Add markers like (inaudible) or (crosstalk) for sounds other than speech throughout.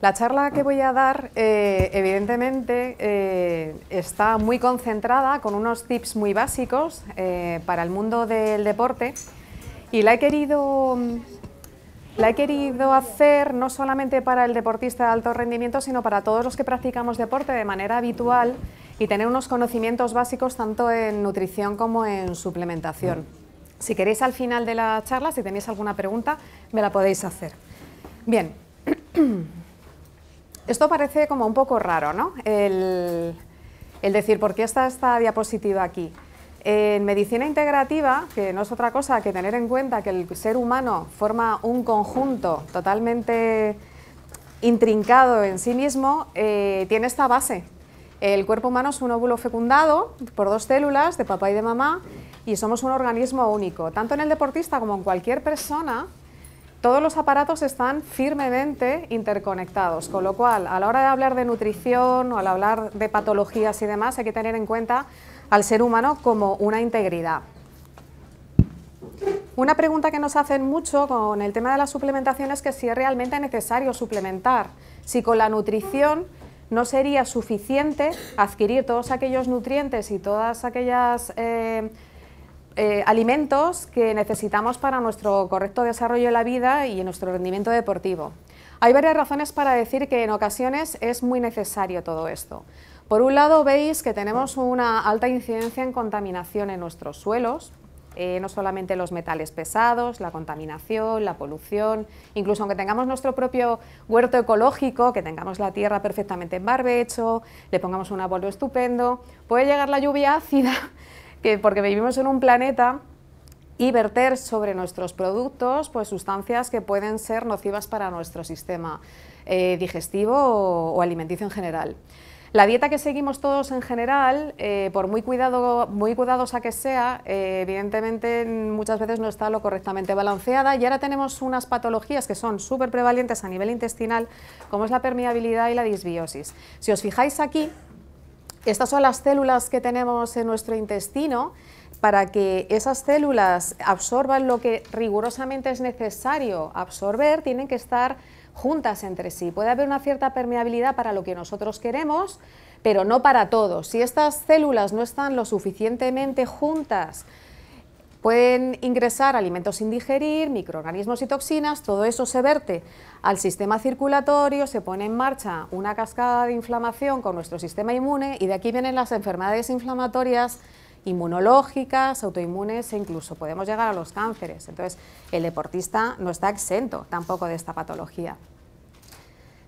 La charla que voy a dar, eh, evidentemente, eh, está muy concentrada con unos tips muy básicos eh, para el mundo del deporte y la he querido... La he querido hacer no solamente para el deportista de alto rendimiento, sino para todos los que practicamos deporte de manera habitual y tener unos conocimientos básicos tanto en nutrición como en suplementación. Si queréis al final de la charla, si tenéis alguna pregunta, me la podéis hacer. Bien. (clears throat) Esto parece como un poco raro, ¿no? El, decir, ¿por qué está esta diapositiva aquí? En medicina integrativa, que no es otra cosa que tener en cuenta que el ser humano forma un conjunto totalmente intrincado en sí mismo, eh, tiene esta base. El cuerpo humano es un óvulo fecundado por dos células de papá y de mamá y somos un organismo único. Tanto en el deportista como en cualquier persona todos los aparatos están firmemente interconectados, con lo cual a la hora de hablar de nutrición o al hablar de patologías y demás hay que tener en cuenta al ser humano como una integridad. Una pregunta que nos hacen mucho con el tema de la suplementación es que si es realmente necesario suplementar, si con la nutrición no sería suficiente adquirir todos aquellos nutrientes y todas aquellas... Eh, eh, alimentos que necesitamos para nuestro correcto desarrollo de la vida y nuestro rendimiento deportivo. Hay varias razones para decir que en ocasiones es muy necesario todo esto. Por un lado, veis que tenemos una alta incidencia en contaminación en nuestros suelos, eh, no solamente los metales pesados, la contaminación, la polución, incluso aunque tengamos nuestro propio huerto ecológico, que tengamos la tierra perfectamente en barbecho, le pongamos un abuelo estupendo, puede llegar la lluvia ácida porque vivimos en un planeta y verter sobre nuestros productos pues, sustancias que pueden ser nocivas para nuestro sistema eh, digestivo o, alimenticio en general. La dieta que seguimos todos en general, eh, por muy, cuidado, muy cuidadosa que sea, eh, evidentemente muchas veces no está lo correctamente balanceada y ahora tenemos unas patologías que son súper prevalentes a nivel intestinal, como es la permeabilidad y la disbiosis. Si os fijáis aquí, estas son las células que tenemos en nuestro intestino para que esas células absorban lo que rigurosamente es necesario absorber, tienen que estar juntas entre sí. Puede haber una cierta permeabilidad para lo que nosotros queremos, pero no para todos. Si estas células no están lo suficientemente juntas Pueden ingresar alimentos sin digerir, microorganismos y toxinas, todo eso se verte al sistema circulatorio, se pone en marcha una cascada de inflamación con nuestro sistema inmune y de aquí vienen las enfermedades inflamatorias inmunológicas, autoinmunes e incluso podemos llegar a los cánceres. Entonces, el deportista no está exento tampoco de esta patología.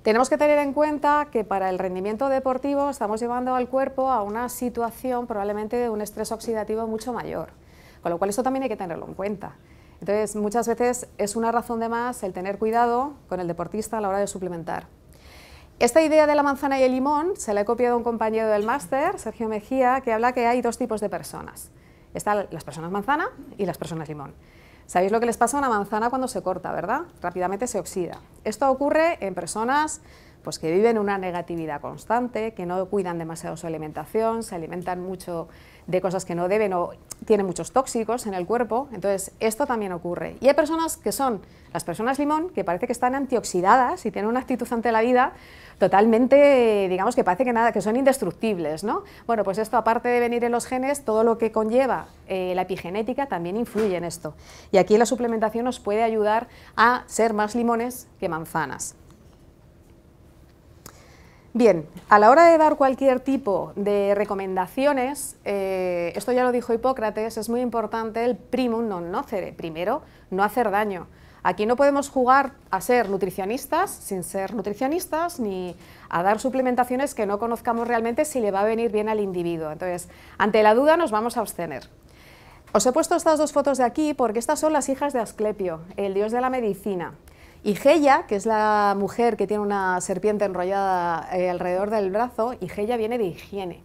Tenemos que tener en cuenta que para el rendimiento deportivo estamos llevando al cuerpo a una situación probablemente de un estrés oxidativo mucho mayor. Con lo cual eso también hay que tenerlo en cuenta. Entonces, muchas veces es una razón de más el tener cuidado con el deportista a la hora de suplementar. Esta idea de la manzana y el limón se la he copiado a un compañero del máster, Sergio Mejía, que habla que hay dos tipos de personas. Están las personas manzana y las personas limón. Sabéis lo que les pasa a una manzana cuando se corta, ¿verdad? Rápidamente se oxida. Esto ocurre en personas pues, que viven una negatividad constante, que no cuidan demasiado su alimentación, se alimentan mucho de cosas que no deben o tiene muchos tóxicos en el cuerpo. Entonces, esto también ocurre. Y hay personas que son las personas limón, que parece que están antioxidadas y tienen una actitud ante la vida totalmente, digamos que parece que nada, que son indestructibles, ¿no? Bueno, pues esto, aparte de venir en los genes, todo lo que conlleva eh, la epigenética también influye en esto. Y aquí la suplementación nos puede ayudar a ser más limones que manzanas. Bien, a la hora de dar cualquier tipo de recomendaciones, eh, esto ya lo dijo Hipócrates, es muy importante el primum non nocere, primero, no hacer daño. Aquí no podemos jugar a ser nutricionistas sin ser nutricionistas, ni a dar suplementaciones que no conozcamos realmente si le va a venir bien al individuo. Entonces, ante la duda nos vamos a abstener. Os he puesto estas dos fotos de aquí porque estas son las hijas de Asclepio, el dios de la medicina. Y que es la mujer que tiene una serpiente enrollada eh, alrededor del brazo, y viene de higiene.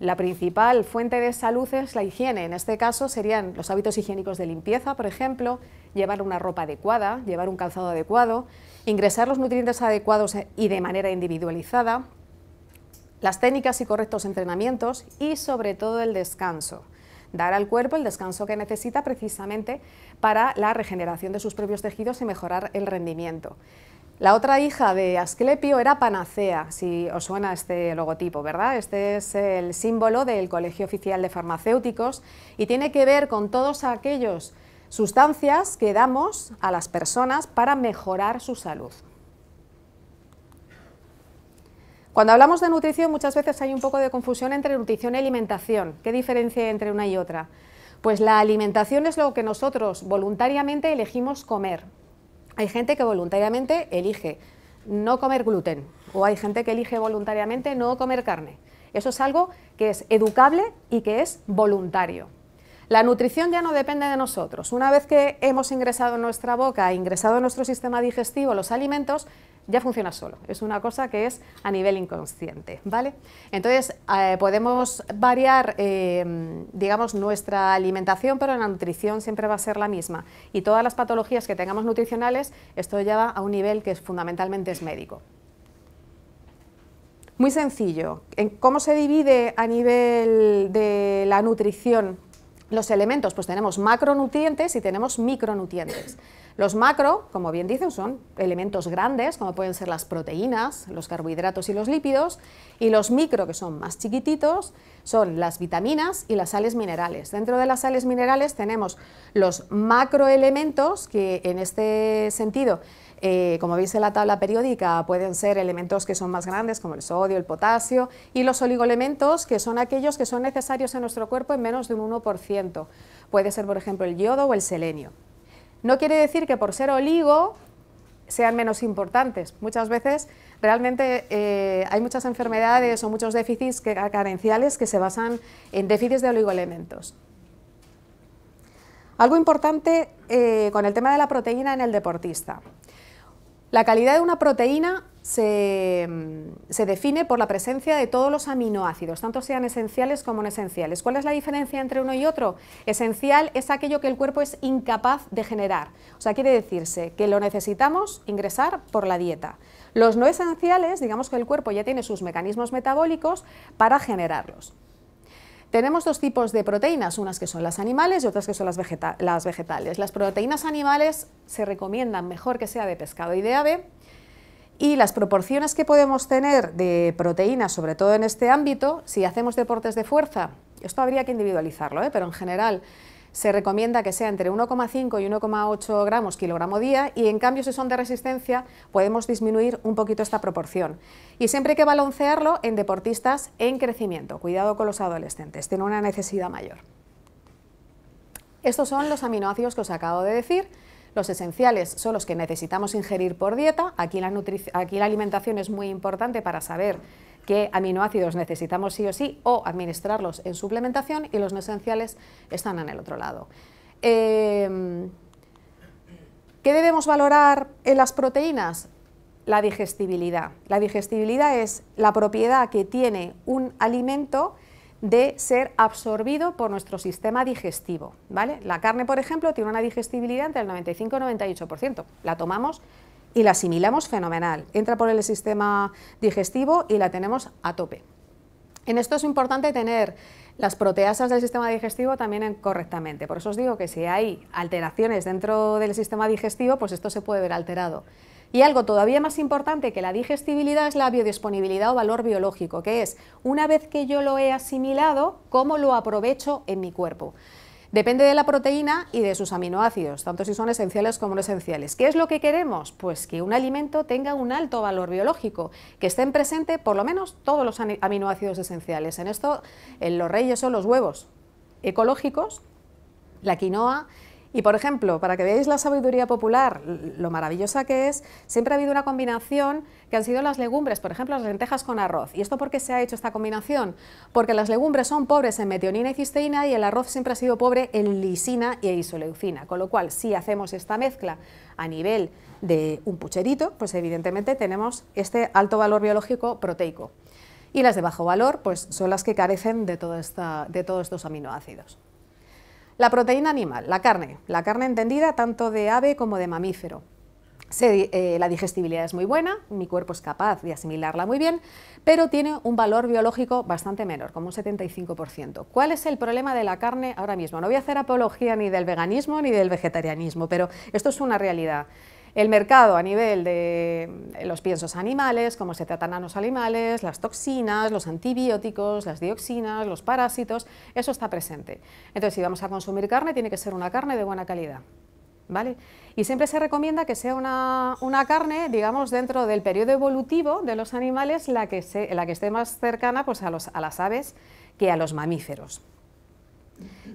La principal fuente de salud es la higiene. En este caso serían los hábitos higiénicos de limpieza, por ejemplo, llevar una ropa adecuada, llevar un calzado adecuado, ingresar los nutrientes adecuados eh, y de manera individualizada, las técnicas y correctos entrenamientos y sobre todo el descanso dar al cuerpo el descanso que necesita precisamente para la regeneración de sus propios tejidos y mejorar el rendimiento. La otra hija de Asclepio era Panacea, si os suena este logotipo, ¿verdad? Este es el símbolo del Colegio Oficial de Farmacéuticos y tiene que ver con todos aquellas sustancias que damos a las personas para mejorar su salud. Cuando hablamos de nutrición muchas veces hay un poco de confusión entre nutrición y alimentación. ¿Qué diferencia hay entre una y otra? Pues la alimentación es lo que nosotros voluntariamente elegimos comer. Hay gente que voluntariamente elige no comer gluten o hay gente que elige voluntariamente no comer carne. Eso es algo que es educable y que es voluntario. La nutrición ya no depende de nosotros. Una vez que hemos ingresado en nuestra boca, ingresado en nuestro sistema digestivo los alimentos, ya funciona solo. Es una cosa que es a nivel inconsciente, ¿vale? Entonces, eh, podemos variar, eh, digamos, nuestra alimentación, pero la nutrición siempre va a ser la misma. Y todas las patologías que tengamos nutricionales, esto ya va a un nivel que fundamentalmente es médico. Muy sencillo. ¿En ¿Cómo se divide a nivel de la nutrición los elementos? Pues tenemos macronutrientes y tenemos micronutrientes. Los macro, como bien dicen, son elementos grandes, como pueden ser las proteínas, los carbohidratos y los lípidos, y los micro, que son más chiquititos, son las vitaminas y las sales minerales. Dentro de las sales minerales tenemos los macroelementos, que en este sentido, eh, como veis en la tabla periódica, pueden ser elementos que son más grandes, como el sodio, el potasio, y los oligoelementos, que son aquellos que son necesarios en nuestro cuerpo en menos de un 1%. Puede ser, por ejemplo, el yodo o el selenio. No quiere decir que por ser oligo sean menos importantes. Muchas veces realmente eh, hay muchas enfermedades o muchos déficits que, carenciales que se basan en déficits de oligoelementos. Algo importante eh, con el tema de la proteína en el deportista. La calidad de una proteína se, define por la presencia de todos los aminoácidos, tanto sean esenciales como no esenciales. ¿Cuál es la diferencia entre uno y otro? Esencial es aquello que el cuerpo es incapaz de generar. O sea, quiere decirse que lo necesitamos ingresar por la dieta. Los no esenciales, digamos que el cuerpo ya tiene sus mecanismos metabólicos para generarlos. Tenemos dos tipos de proteínas, unas que son las animales y otras que son las, vegetales. Las proteínas animales se recomiendan mejor que sea de pescado y de ave, y las proporciones que podemos tener de proteínas, sobre todo en este ámbito, si hacemos deportes de fuerza, esto habría que individualizarlo, ¿eh? pero en general, se recomienda que sea entre 1,5 y 1,8 gramos kilogramo día y en cambio si son de resistencia podemos disminuir un poquito esta proporción. Y siempre hay que balancearlo en deportistas en crecimiento, cuidado con los adolescentes, tienen una necesidad mayor. Estos son los aminoácidos que os acabo de decir. Los esenciales son los que necesitamos ingerir por dieta. Aquí la, aquí la alimentación es muy importante para saber qué aminoácidos necesitamos sí o sí o administrarlos en suplementación y los no esenciales están en el otro lado. Em, ¿Qué debemos valorar en las proteínas? La digestibilidad. La digestibilidad es la propiedad que tiene un alimento de ser absorbido por nuestro sistema digestivo. ¿vale? La carne, por ejemplo, tiene una digestibilidad entre el 95 y el 98%. La tomamos y la asimilamos fenomenal. Entra por el sistema digestivo y la tenemos a tope. En esto es importante tener las proteasas del sistema digestivo también correctamente. Por eso os digo que si hay alteraciones dentro del sistema digestivo, pues esto se puede ver alterado. Y algo todavía más importante que la digestibilidad es la biodisponibilidad o valor biológico, que es una vez que yo lo he asimilado, cómo lo aprovecho en mi cuerpo. Depende de la proteína y de sus aminoácidos, tanto si son esenciales como no esenciales. ¿Qué es lo que queremos? Pues que un alimento tenga un alto valor biológico, que estén presentes por lo menos todos los aminoácidos esenciales. En esto en los reyes son los huevos ecológicos, la quinoa, y por ejemplo, para que veáis la sabiduría popular, lo maravillosa que es, siempre ha habido una combinación que han sido las legumbres, por ejemplo, las lentejas con arroz. ¿Y esto por qué se ha hecho esta combinación? Porque las legumbres son pobres en metionina y cisteína y el arroz siempre ha sido pobre en lisina y isoleucina. Con lo cual, si hacemos esta mezcla a nivel de un pucherito, pues evidentemente tenemos este alto valor biológico proteico. Y las de bajo valor, pues son las que carecen de todos estos aminoácidos. La proteína animal, la carne, la carne entendida tanto de ave como de mamífero. Eh, la digestibilidad es muy buena, mi cuerpo es capaz de asimilarla muy bien, pero tiene un valor biológico bastante menor, como un 75%. ¿Cuál es el problema de la carne ahora mismo? No voy a hacer apología ni del veganismo ni del vegetarianismo, pero esto es una realidad el mercado a nivel de eh, los piensos animales, cómo se tratan a los animales, las toxinas, los antibióticos, las dioxinas, los parásitos, eso está presente. Entonces, si vamos a consumir carne, tiene que ser una carne de buena calidad. ¿Vale? Y siempre se recomienda que sea una, carne, digamos, dentro del periodo evolutivo de los animales, la que, esté más cercana pues, a las aves que a los mamíferos.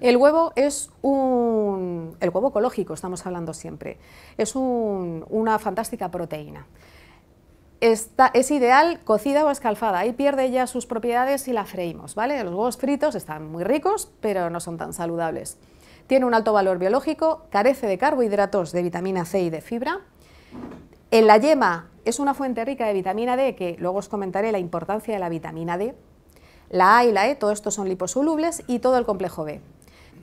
El huevo es un, el huevo ecológico, estamos hablando siempre, es una fantástica proteína. es ideal cocida o escalfada, ahí pierde ya sus propiedades y la freímos, ¿vale? Los huevos fritos están muy ricos, pero no son tan saludables. Tiene un alto valor biológico, carece de carbohidratos, de vitamina C y de fibra. En la yema es una fuente rica de vitamina D, que luego os comentaré la importancia de la vitamina D, la A y la E, todo esto son liposolubles y todo el complejo B.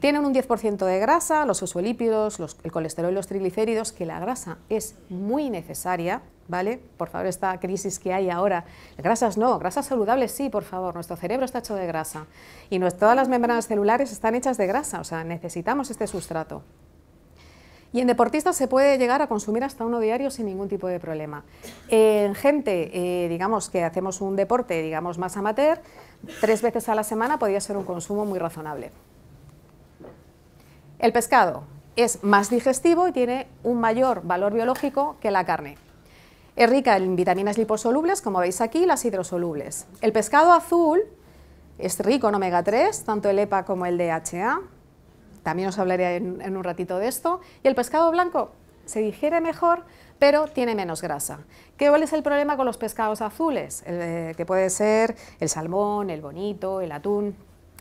Tienen un 10% de grasa, los usuolípidos, el colesterol y los triglicéridos, que la grasa es muy necesaria, ¿vale? Por favor, esta crisis que hay ahora, grasas no, grasas saludables sí, por favor, nuestro cerebro está hecho de grasa y todas las membranas celulares están hechas de grasa, o sea, necesitamos este sustrato. Y en deportistas se puede llegar a consumir hasta uno diario sin ningún tipo de problema. En gente, eh, digamos, que hacemos un deporte, digamos, más amateur, tres veces a la semana podría ser un consumo muy razonable. El pescado es más digestivo y tiene un mayor valor biológico que la carne. Es rica en vitaminas liposolubles, como veis aquí, las hidrosolubles. El pescado azul es rico en omega 3, tanto el EPA como el DHA. También os hablaré en un ratito de esto. Y el pescado blanco se digiere mejor, pero tiene menos grasa. ¿Qué es el problema con los pescados azules? Eh, que puede ser el salmón, el bonito, el atún.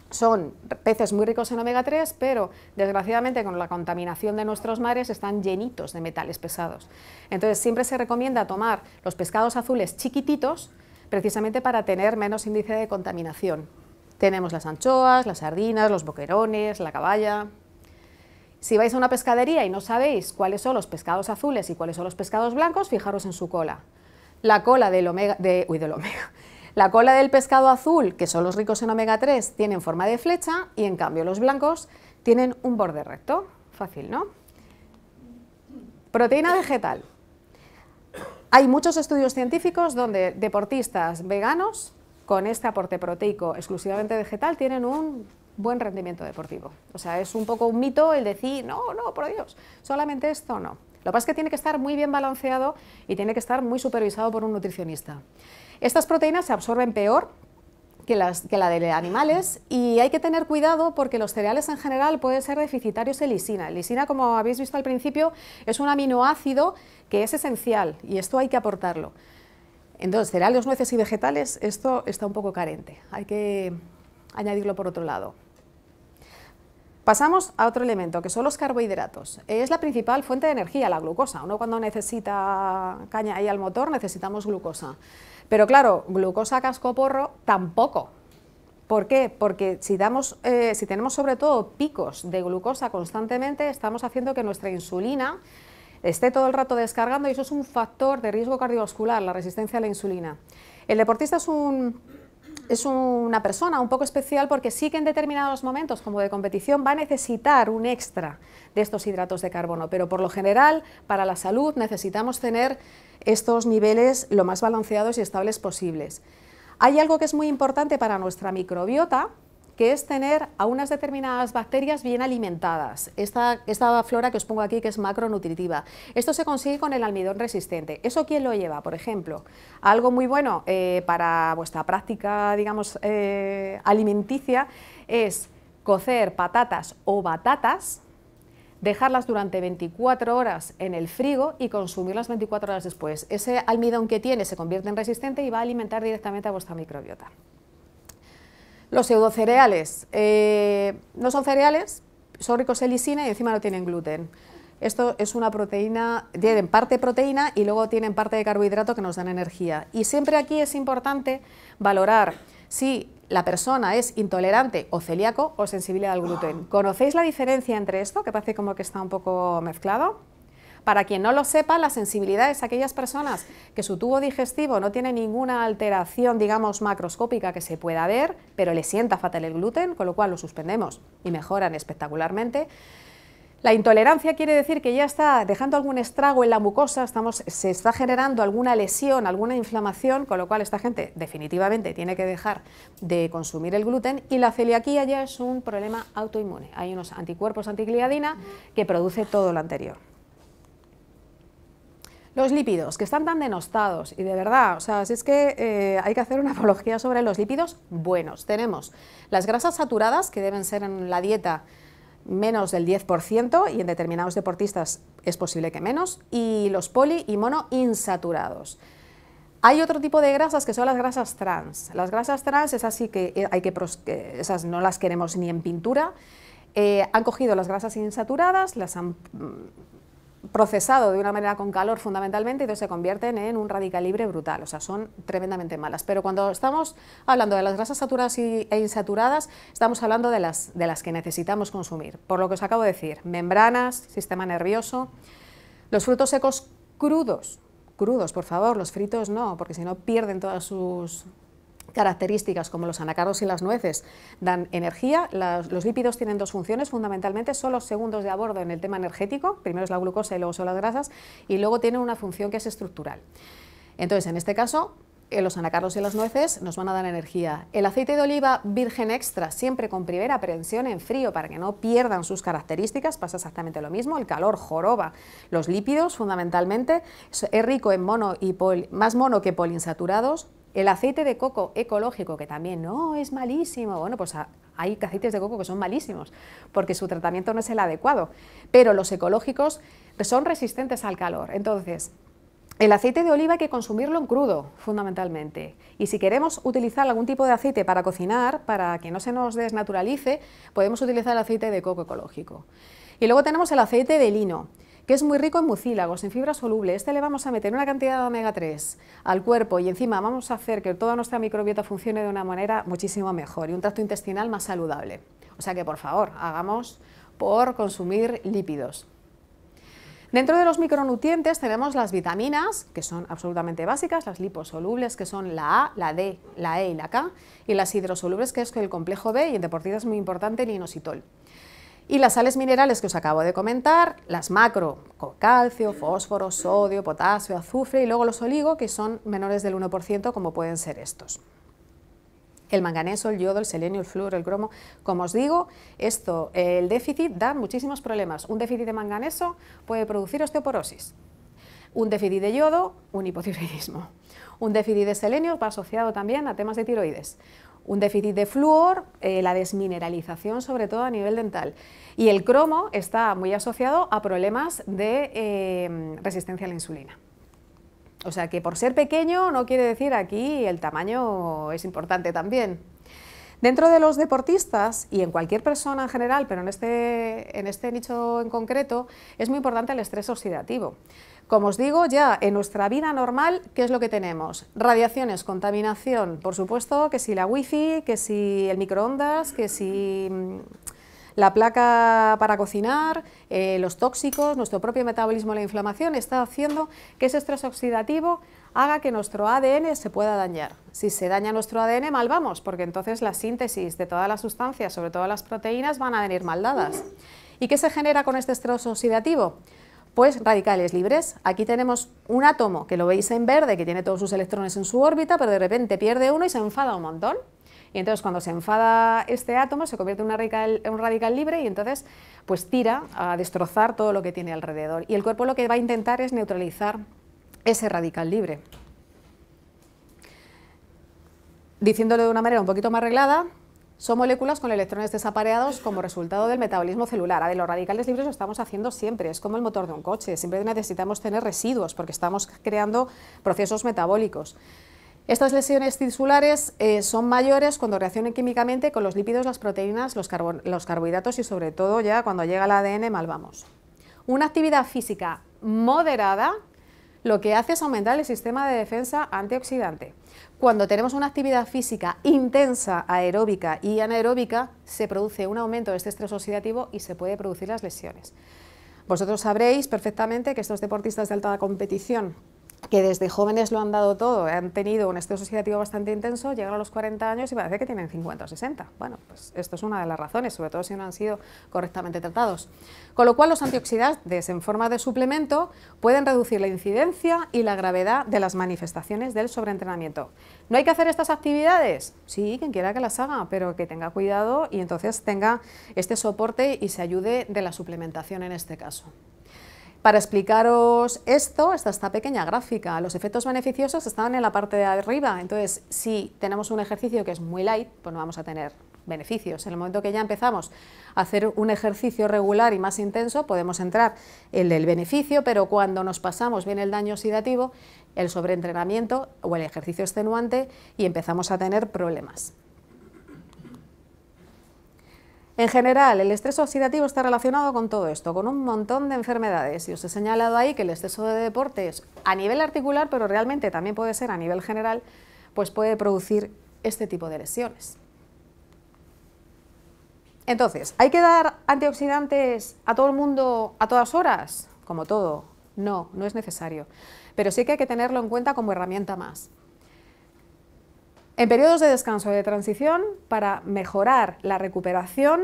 Son peces muy ricos en omega 3, pero desgraciadamente con la contaminación de nuestros mares están llenitos de metales pesados. Entonces siempre se recomienda tomar los pescados azules chiquititos precisamente para tener menos índice de contaminación. Tenemos las anchoas, las sardinas, los boquerones, la caballa, si vais a una pescadería y no sabéis cuáles son los pescados azules y cuáles son los pescados blancos, fijaros en su cola. La cola del omega, de, omega. La cola del pescado azul, que son los ricos en omega 3, tienen forma de flecha y en cambio los blancos tienen un borde recto. Fácil, ¿no? Proteína vegetal. Hay muchos estudios científicos donde deportistas veganos con este aporte proteico exclusivamente vegetal tienen un buen rendimiento deportivo. O sea, es un poco un mito el decir, no, no, por Dios, solamente esto no. Lo que pasa es que tiene que estar muy bien balanceado y tiene que estar muy supervisado por un nutricionista. Estas proteínas se absorben peor que, las, la de animales y hay que tener cuidado porque los cereales en general pueden ser deficitarios en lisina. Lisina, como habéis visto al principio, es un aminoácido que es esencial y esto hay que aportarlo. Entonces, cereales, nueces y vegetales, esto está un poco carente. Hay que añadirlo por otro lado. Pasamos a otro elemento, que son los carbohidratos. Es la principal fuente de energía, la glucosa. Uno cuando necesita caña ahí al motor, necesitamos glucosa. Pero claro, glucosa casco porro tampoco. ¿Por qué? Porque si, damos, eh, si tenemos sobre todo picos de glucosa constantemente, estamos haciendo que nuestra insulina esté todo el rato descargando y eso es un factor de riesgo cardiovascular, la resistencia a la insulina. El deportista es un es una persona un poco especial porque sí que en determinados momentos, como de competición, va a necesitar un extra de estos hidratos de carbono, pero por lo general, para la salud necesitamos tener estos niveles lo más balanceados y estables posibles. Hay algo que es muy importante para nuestra microbiota, que es tener a unas determinadas bacterias bien alimentadas. Esta, flora que os pongo aquí, que es macronutritiva. Esto se consigue con el almidón resistente. ¿Eso quién lo lleva, por ejemplo? Algo muy bueno eh, para vuestra práctica, digamos, eh, alimenticia, es cocer patatas o batatas, dejarlas durante 24 horas en el frigo y consumirlas 24 horas después. Ese almidón que tiene se convierte en resistente y va a alimentar directamente a vuestra microbiota. Los pseudocereales eh, no son cereales, son ricos en lisina y encima no tienen gluten. Esto es una proteína, tienen parte proteína y luego tienen parte de carbohidrato que nos dan energía. Y siempre aquí es importante valorar si la persona es intolerante o celíaco o sensible al gluten. ¿Conocéis la diferencia entre esto? Que parece como que está un poco mezclado. Para quien no lo sepa, la sensibilidad es aquellas personas que su tubo digestivo no tiene ninguna alteración, digamos, macroscópica que se pueda ver, pero le sienta fatal el gluten, con lo cual lo suspendemos y mejoran espectacularmente. La intolerancia quiere decir que ya está dejando algún estrago en la mucosa, se está generando alguna lesión, alguna inflamación, con lo cual esta gente definitivamente tiene que dejar de consumir el gluten y la celiaquía ya es un problema autoinmune. Hay unos anticuerpos antigliadina que produce todo lo anterior. Los lípidos, que están tan denostados, y de verdad, o sea, si es que eh, hay que hacer una (laughs) apología sobre los lípidos buenos. Tenemos las grasas saturadas, que deben ser en la dieta menos del 10%, y en determinados deportistas es posible que menos, y los poli y mono insaturados. Hay otro tipo de grasas que son las grasas trans. Las grasas trans, esas, sí que eh, hay que, esas no las queremos ni en pintura. Eh, han cogido las grasas insaturadas, las han procesado de una manera con calor fundamentalmente, entonces se convierten en un radical libre brutal, o sea, son tremendamente malas. Pero cuando estamos hablando de las grasas saturadas e insaturadas, estamos hablando de las, de las que necesitamos consumir, por lo que os acabo de decir, membranas, sistema nervioso, los frutos secos crudos, crudos, por favor, los fritos no, porque si no pierden todas sus, características como los anacardos y las nueces dan energía. los lípidos tienen dos funciones fundamentalmente, son los segundos de abordo en el tema energético, primero es la glucosa y luego son las grasas, y luego tienen una función que es estructural. Entonces, en este caso, eh, los anacardos y las nueces nos van a dar energía. El aceite de oliva virgen extra, siempre con primera prensión en frío para que no pierdan sus características, pasa exactamente lo mismo, el calor joroba los lípidos fundamentalmente, es rico en mono y más mono que poliinsaturados, el aceite de coco ecológico, que también no es malísimo, bueno, pues ah, hay aceites de coco que son malísimos, porque su tratamiento no es el adecuado, pero los ecológicos son resistentes al calor. Entonces, el aceite de oliva hay que consumirlo en crudo, fundamentalmente. Y si queremos utilizar algún tipo de aceite para cocinar, para que no se nos desnaturalice, podemos utilizar el aceite de coco ecológico. Y luego tenemos el aceite de lino que es muy rico en mucílagos, en fibra soluble. Este le vamos a meter una cantidad de omega 3 al cuerpo y encima vamos a hacer que toda nuestra microbiota funcione de una manera muchísimo mejor y un tracto intestinal más saludable. O sea que, por favor, hagamos por consumir lípidos. Dentro de los micronutrientes tenemos las vitaminas, que son absolutamente básicas, las liposolubles, que son la A, la D, la E y la K, y las hidrosolubles, que es el complejo B, y en deportiva es muy importante el inositol. Y las sales minerales que os acabo de comentar, las macro, con calcio, fósforo, sodio, potasio, azufre y luego los oligo, que son menores del 1%, como pueden ser estos. El manganeso, el yodo, el selenio, el flúor, el cromo. Como os digo, esto, el déficit da muchísimos problemas. Un déficit de manganeso puede producir osteoporosis. Un déficit de yodo, un hipotiroidismo. Un déficit de selenio va asociado también a temas de tiroides un déficit de flúor, eh, la desmineralización sobre todo a nivel dental. Y el cromo está muy asociado a problemas de eh, resistencia a la insulina. O sea que por ser pequeño no quiere decir aquí el tamaño es importante también. Dentro de los deportistas y en cualquier persona en general, pero en este, en este nicho en concreto, es muy importante el estrés oxidativo. Como os digo, ya en nuestra vida normal, ¿qué es lo que tenemos? Radiaciones, contaminación, por supuesto, que si la wifi, que si el microondas, que si mm, la placa para cocinar, eh, los tóxicos, nuestro propio metabolismo, la inflamación, está haciendo que ese estrés oxidativo haga que nuestro ADN se pueda dañar. Si se daña nuestro ADN, mal vamos, porque entonces la síntesis de todas las sustancias, sobre todo las proteínas, van a venir mal dadas. ¿Y qué se genera con este estrés oxidativo? pues radicales libres. Aquí tenemos un átomo que lo veis en verde, que tiene todos sus electrones en su órbita, pero de repente pierde uno y se enfada un montón. Y entonces cuando se enfada este átomo se convierte en un radical, libre y entonces pues tira a destrozar todo lo que tiene alrededor. Y el cuerpo lo que va a intentar es neutralizar ese radical libre. Diciéndolo de una manera un poquito más arreglada, son moléculas con electrones desapareados como resultado del metabolismo celular. A de los radicales libres lo estamos haciendo siempre, es como el motor de un coche, siempre necesitamos tener residuos porque estamos creando procesos metabólicos. Estas lesiones tisulares eh, son mayores cuando reaccionan químicamente con los lípidos, las proteínas, los, los carbohidratos y sobre todo ya cuando llega el ADN mal vamos. Una actividad física moderada lo que hace es aumentar el sistema de defensa antioxidante. Cuando tenemos una actividad física intensa, aeróbica y anaeróbica, se produce un aumento de este estrés oxidativo y se puede producir las lesiones. Vosotros sabréis perfectamente que estos deportistas de alta competición que desde jóvenes lo han dado todo, han tenido un estrés oxidativo bastante intenso, llegan a los 40 años y parece que tienen 50 o 60. Bueno, pues esto es una de las razones, sobre todo si no han sido correctamente tratados. Con lo cual los antioxidantes en forma de suplemento pueden reducir la incidencia y la gravedad de las manifestaciones del sobreentrenamiento. ¿No hay que hacer estas actividades? Sí, quien quiera que las haga, pero que tenga cuidado y entonces tenga este soporte y se ayude de la suplementación en este caso. Para explicaros esto, está esta pequeña gráfica. Los efectos beneficiosos estaban en la parte de arriba. Entonces, si tenemos un ejercicio que es muy light, pues no vamos a tener beneficios. En el momento que ya empezamos a hacer un ejercicio regular y más intenso, podemos entrar en el beneficio, pero cuando nos pasamos bien el daño oxidativo, el sobreentrenamiento o el ejercicio extenuante y empezamos a tener problemas. En general, el estrés oxidativo está relacionado con todo esto, con un montón de enfermedades. Y os he señalado ahí que el exceso de deportes a nivel articular, pero realmente también puede ser a nivel general, pues puede producir este tipo de lesiones. Entonces, ¿hay que dar antioxidantes a todo el mundo a todas horas? Como todo, no, no es necesario. Pero sí que hay que tenerlo en cuenta como herramienta más. En periodos de descanso y de transición, para mejorar la recuperación,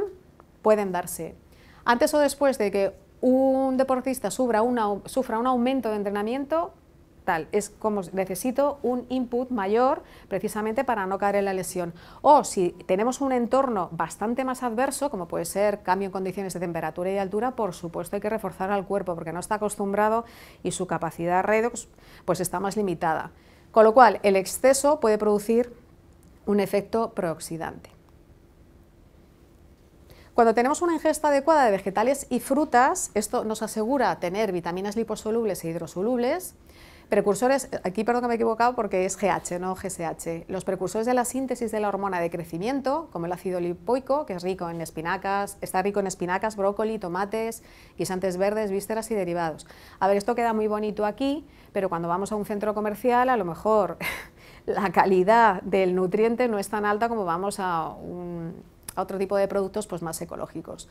pueden darse. Antes o después de que un deportista sufra, un aumento de entrenamiento, tal, es como necesito un input mayor precisamente para no caer en la lesión. O si tenemos un entorno bastante más adverso, como puede ser cambio en condiciones de temperatura y altura, por supuesto hay que reforzar al cuerpo porque no está acostumbrado y su capacidad redox pues está más limitada. Con lo cual, el exceso puede producir un efecto prooxidante. Cuando tenemos una ingesta adecuada de vegetales y frutas, esto nos asegura tener vitaminas liposolubles e hidrosolubles, precursores, aquí perdón que me he equivocado porque es GH, no GSH, los precursores de la síntesis de la hormona de crecimiento, como el ácido lipoico, que es rico en espinacas, está rico en espinacas, brócoli, tomates, guisantes verdes, vísceras y derivados. A ver, esto queda muy bonito aquí, pero cuando vamos a un centro comercial, a lo mejor la calidad del nutriente no es tan alta como vamos a, otro tipo de productos pues, más ecológicos.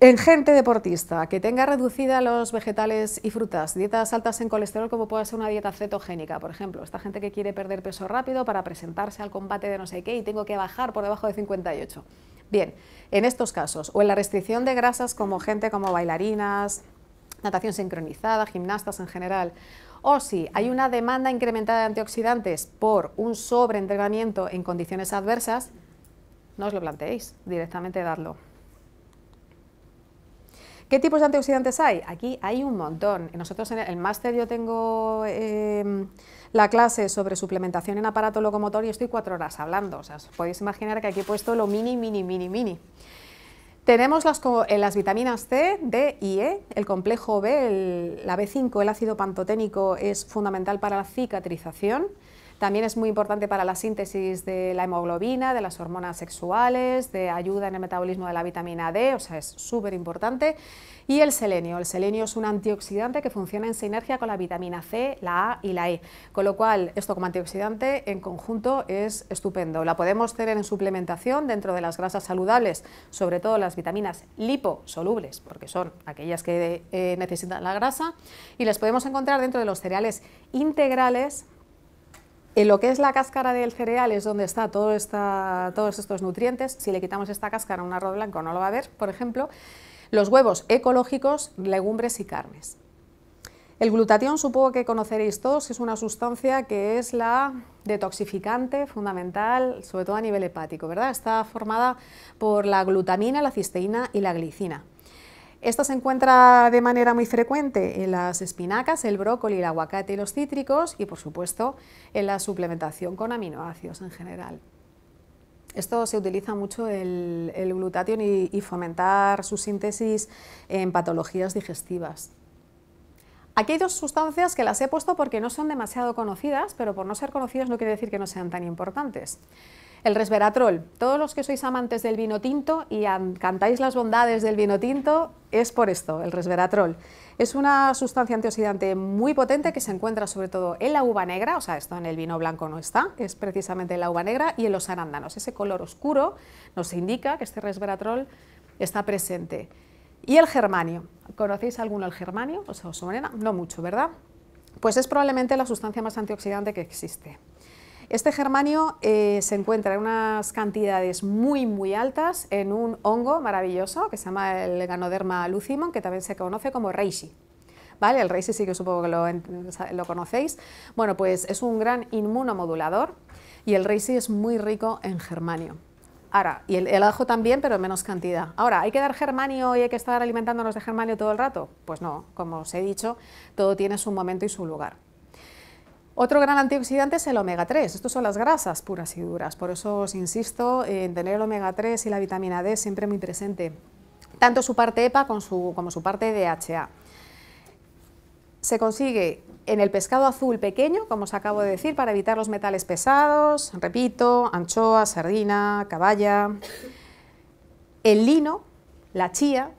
En gente deportista que tenga reducida los vegetales y frutas, dietas altas en colesterol como puede ser una dieta cetogénica, por ejemplo, esta gente que quiere perder peso rápido para presentarse al combate de no sé qué y tengo que bajar por debajo de 58. Bien, en estos casos, o en la restricción de grasas como gente como bailarinas, natación sincronizada, gimnastas en general, o si hay una demanda incrementada de antioxidantes por un sobreentrenamiento en condiciones adversas, no os lo planteéis, directamente darlo. ¿Qué tipos de antioxidantes hay? Aquí hay un montón. Nosotros en el máster yo tengo em, la clase sobre suplementación en aparato locomotor y estoy cuatro horas hablando. podéis imaginar que aquí he puesto lo mini, mini, mini, mini. Tenemos las, eh, las, vitaminas C, D y E, el complejo B, la B5, el ácido pantoténico es fundamental para la cicatrización. También es muy importante para la síntesis de la hemoglobina, de las hormonas sexuales, de ayuda en el metabolismo de la vitamina D, o sea, es súper importante. Y el selenio. El selenio es un antioxidante que funciona en sinergia con la vitamina C, la A y la E. Con lo cual, esto como antioxidante en conjunto es estupendo. La podemos tener en suplementación dentro de las grasas saludables, sobre todo las vitaminas liposolubles, porque son aquellas que eh, necesitan la grasa, y las podemos encontrar dentro de los cereales integrales en lo que es la cáscara del cereal es donde están todos estos nutrientes. Si le quitamos esta cáscara a un arroz blanco no lo va a ver, por ejemplo. Los huevos ecológicos, legumbres y carnes. El glutatión supongo que conoceréis todos, es una sustancia que es la detoxificante fundamental, sobre todo a nivel hepático, ¿verdad? Está formada por la glutamina, la cisteína y la glicina. Esto se encuentra de manera muy frecuente en las espinacas, el brócoli, el aguacate y los cítricos y por supuesto en la suplementación con aminoácidos en general. Esto se utiliza mucho el, el glutatión y fomentar su síntesis en patologías digestivas. Aquí hay dos sustancias que las he puesto porque no son demasiado conocidas, pero por no ser conocidas no quiere decir que no sean tan importantes. El resveratrol. Todos los que sois amantes del vino tinto y cantáis las bondades del vino tinto, es por esto, el resveratrol. Es una sustancia antioxidante muy potente que se encuentra sobre todo en la uva negra, o sea, esto en el vino blanco no está, es precisamente en la uva negra y en los arándanos. Ese color oscuro nos indica que este resveratrol está presente. Y el germanio. ¿Conocéis alguno el germanio? O sea, os no mucho, ¿verdad? Pues es probablemente la sustancia más antioxidante que existe. Este germanio eh, se encuentra en unas cantidades muy, muy altas en un hongo maravilloso que se llama el Ganoderma lucimon, que también se conoce como reishi. ¿Vale? El reishi sí que supongo que lo, conocéis. Bueno, pues es un gran inmunomodulador y el reishi es muy rico en germanio. Ahora, y el, el, ajo también, pero en menos cantidad. Ahora, ¿hay que dar germanio y hay que estar alimentándonos de germanio todo el rato? Pues no, como os he dicho, todo tiene su momento y su lugar. Otro gran antioxidante es el omega 3. Estos son las grasas puras y duras. Por eso os insisto en tener el omega 3 y la vitamina D siempre muy presente, tanto su parte EPA como su, parte DHA. Se consigue en el pescado azul pequeño, como os acabo de decir, para evitar los metales pesados, repito, anchoa, sardina, caballa, el lino, la chía,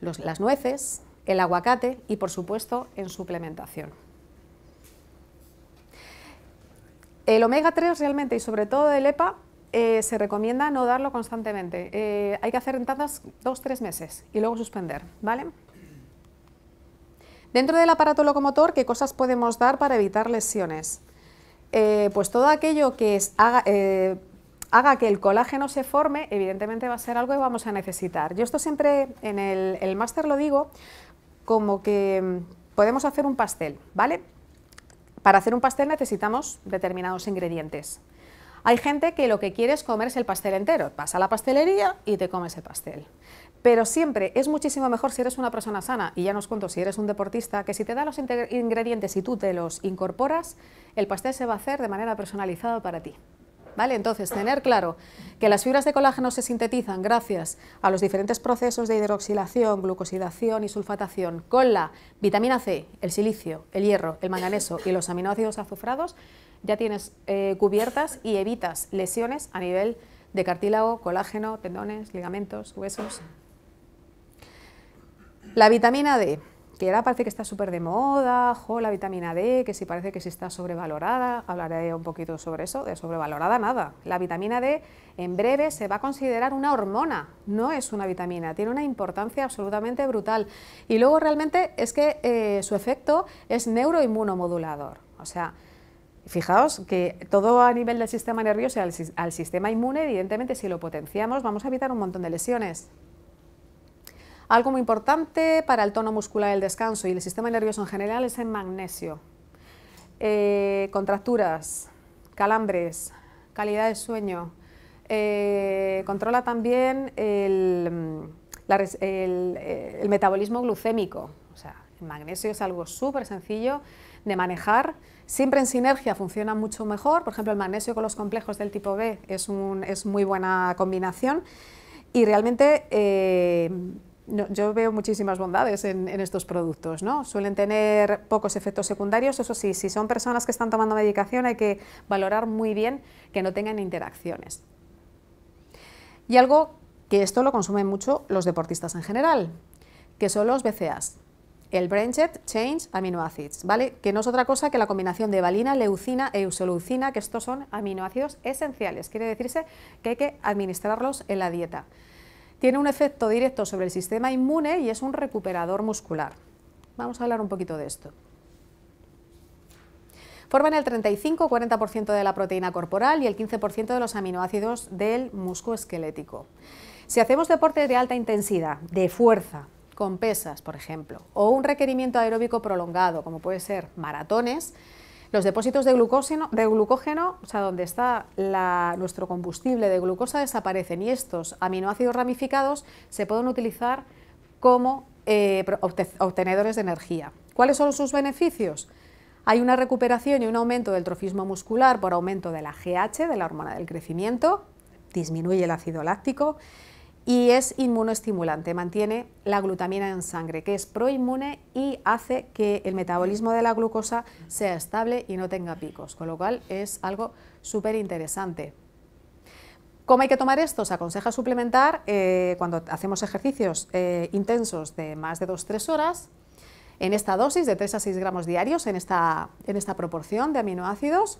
las nueces, el aguacate y, por supuesto, en suplementación. El omega 3 realmente y sobre todo el EPA eh, se recomienda no darlo constantemente. Eh, hay que hacer entradas dos, tres meses y luego suspender, ¿vale? Dentro del aparato locomotor, ¿qué cosas podemos dar para evitar lesiones? Eh, pues todo aquello que haga, que el colágeno se forme, evidentemente va a ser algo que vamos a necesitar. Yo esto siempre en el, el máster lo digo como que mm, podemos hacer un pastel, ¿vale? Para hacer un pastel necesitamos determinados ingredientes. Hay gente que lo que quiere es comerse el pastel entero, pasa a la pastelería y te comes el pastel. Pero siempre es muchísimo mejor si eres una persona sana, y ya nos cuento si eres un deportista, que si te da los ingredientes y tú te los incorporas, el pastel se va a hacer de manera personalizada para ti. ¿vale? Entonces, tener claro que las fibras de colágeno se sintetizan gracias a los diferentes procesos de hidroxilación, glucosidación y sulfatación con la vitamina C, el silicio, el hierro, el manganeso y los aminoácidos azufrados, ya tienes eh, cubiertas y evitas lesiones a nivel de cartílago, colágeno, tendones, ligamentos, huesos. La vitamina D que ahora parece que está súper de moda, la vitamina D, que si parece que sí está sobrevalorada, hablaré un poquito sobre eso, de sobrevalorada nada. La vitamina D en breve se va a considerar una hormona, no es una vitamina, tiene una importancia absolutamente brutal. Y luego realmente es que eh, su efecto es neuroinmunomodulador, o sea, Fijaos que todo a nivel del sistema nervioso y al sistema inmune, evidentemente si lo potenciamos vamos a evitar un montón de lesiones, algo muy importante para el tono muscular del descanso y el sistema nervioso en general es el magnesio. Eh, contracturas, calambres, calidad de sueño. Eh, controla también mm, eh, el, metabolismo glucémico. O sea, el magnesio es algo súper sencillo de manejar. Siempre en sinergia funciona mucho mejor. Por ejemplo, el magnesio con los complejos del tipo B es, un, es muy buena combinación. Y realmente yo veo muchísimas bondades en, estos productos, ¿no? Suelen tener pocos efectos secundarios, eso sí, si son personas que están tomando medicación hay que valorar muy bien que no tengan interacciones. Y algo que esto lo consumen mucho los deportistas en general, que son los BCAAs, el Branched Change Amino Acids, ¿vale? Que no es otra cosa que la combinación de valina, leucina e eusoleucina, que estos son aminoácidos esenciales, quiere decirse que hay que administrarlos en la dieta. Tiene un efecto directo sobre el sistema inmune y es un recuperador muscular. Vamos a hablar un poquito de esto. Forman el 35-40% de la proteína corporal y el 15% de los aminoácidos del músculo esquelético. Si hacemos deporte de alta intensidad, de fuerza, con pesas, por ejemplo, o un requerimiento aeróbico prolongado, como puede ser maratones, los depósitos de, glucógeno, glucógeno, o sea, donde está nuestro combustible de glucosa, desaparecen y estos aminoácidos ramificados se pueden utilizar como eh, obtenedores de energía. ¿Cuáles son sus beneficios? Hay una recuperación y un aumento del trofismo muscular por aumento de la GH, de la hormona del crecimiento, disminuye el ácido láctico, y es inmunoestimulante, mantiene la glutamina en sangre, que es proinmune y hace que el metabolismo de la glucosa sea estable y no tenga picos, con lo cual es algo súper interesante. ¿Cómo hay que tomar esto? Se aconseja suplementar eh, cuando hacemos ejercicios eh, intensos de más de 2-3 horas, en esta dosis de 3 a 6 gramos diarios, en esta, proporción de aminoácidos.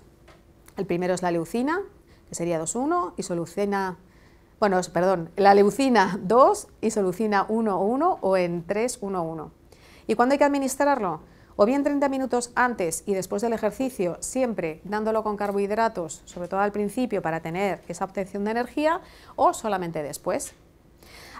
El primero es la leucina, que sería 2,1, y solucena bueno, perdón, la leucina 2, solucina 1, 1 o en 3, 1, 1. ¿Y cuándo hay que administrarlo? O bien 30 minutos antes y después del ejercicio, siempre dándolo con carbohidratos, sobre todo al principio para tener esa obtención de energía, o solamente después.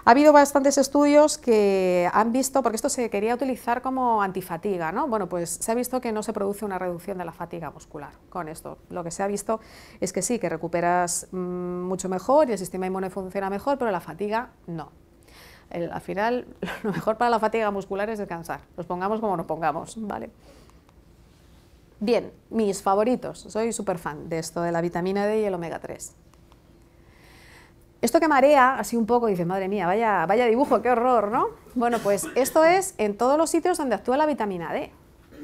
Ha habido bastantes estudios que han visto, porque esto se quería utilizar como antifatiga, ¿no? Bueno, pues se ha visto que no se produce una reducción de la fatiga muscular con esto. Lo que se ha visto es que sí, que recuperas mm, mucho mejor y el sistema inmune funciona mejor, pero la fatiga no. al final, (laughs) lo mejor para la fatiga muscular es descansar. los pongamos como nos pongamos, ¿vale? Bien, mis favoritos. Soy súper fan de esto, de la vitamina D y el omega 3. Esto que marea así un poco, dice madre mía, vaya, vaya dibujo, qué horror, ¿no? Bueno, pues esto es en todos los sitios donde actúa la vitamina D.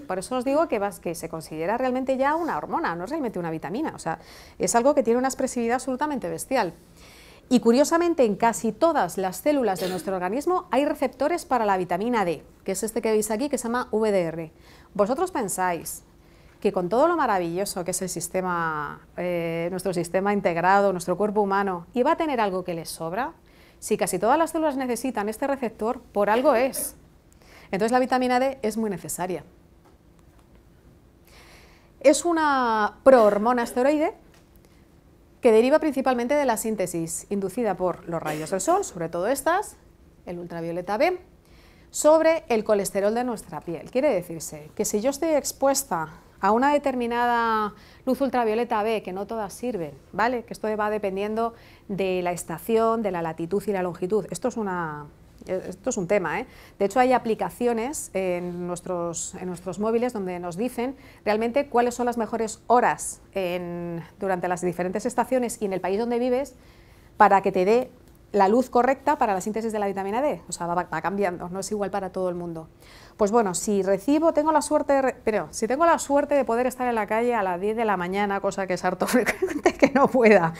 Por eso os digo que, vas, que se considera realmente ya una hormona, no es realmente una vitamina. O sea, es algo que tiene una expresividad absolutamente bestial. Y curiosamente, en casi todas las células de nuestro organismo hay receptores para la vitamina D, que es este que veis aquí, que se llama VDR. Vosotros pensáis, que con todo lo maravilloso que es el sistema, eh, nuestro sistema integrado, nuestro cuerpo humano, va a tener algo que le sobra, si casi todas las células necesitan este receptor, por algo es. Entonces la vitamina D es muy necesaria. Es una prohormona esteroide que deriva principalmente de la síntesis inducida por los rayos del sol, sobre todo estas, el ultravioleta B, sobre el colesterol de nuestra piel. Quiere decirse que si yo estoy expuesta a una determinada luz ultravioleta B, que no todas sirven, ¿vale? Que esto va dependiendo de la estación, de la latitud y la longitud. Esto es una, esto es un tema, ¿eh? De hecho, hay aplicaciones en nuestros, en nuestros móviles donde nos dicen realmente cuáles son las mejores horas durante las diferentes estaciones y en el país donde vives para que te dé la luz correcta para la síntesis de la vitamina D. O sea, va, cambiando, no es igual para todo el mundo. Pues bueno, si recibo, tengo la suerte, pero si tengo la suerte de poder estar en la calle a las 10 de la mañana, cosa que es harto (laughs) frecuente que no pueda,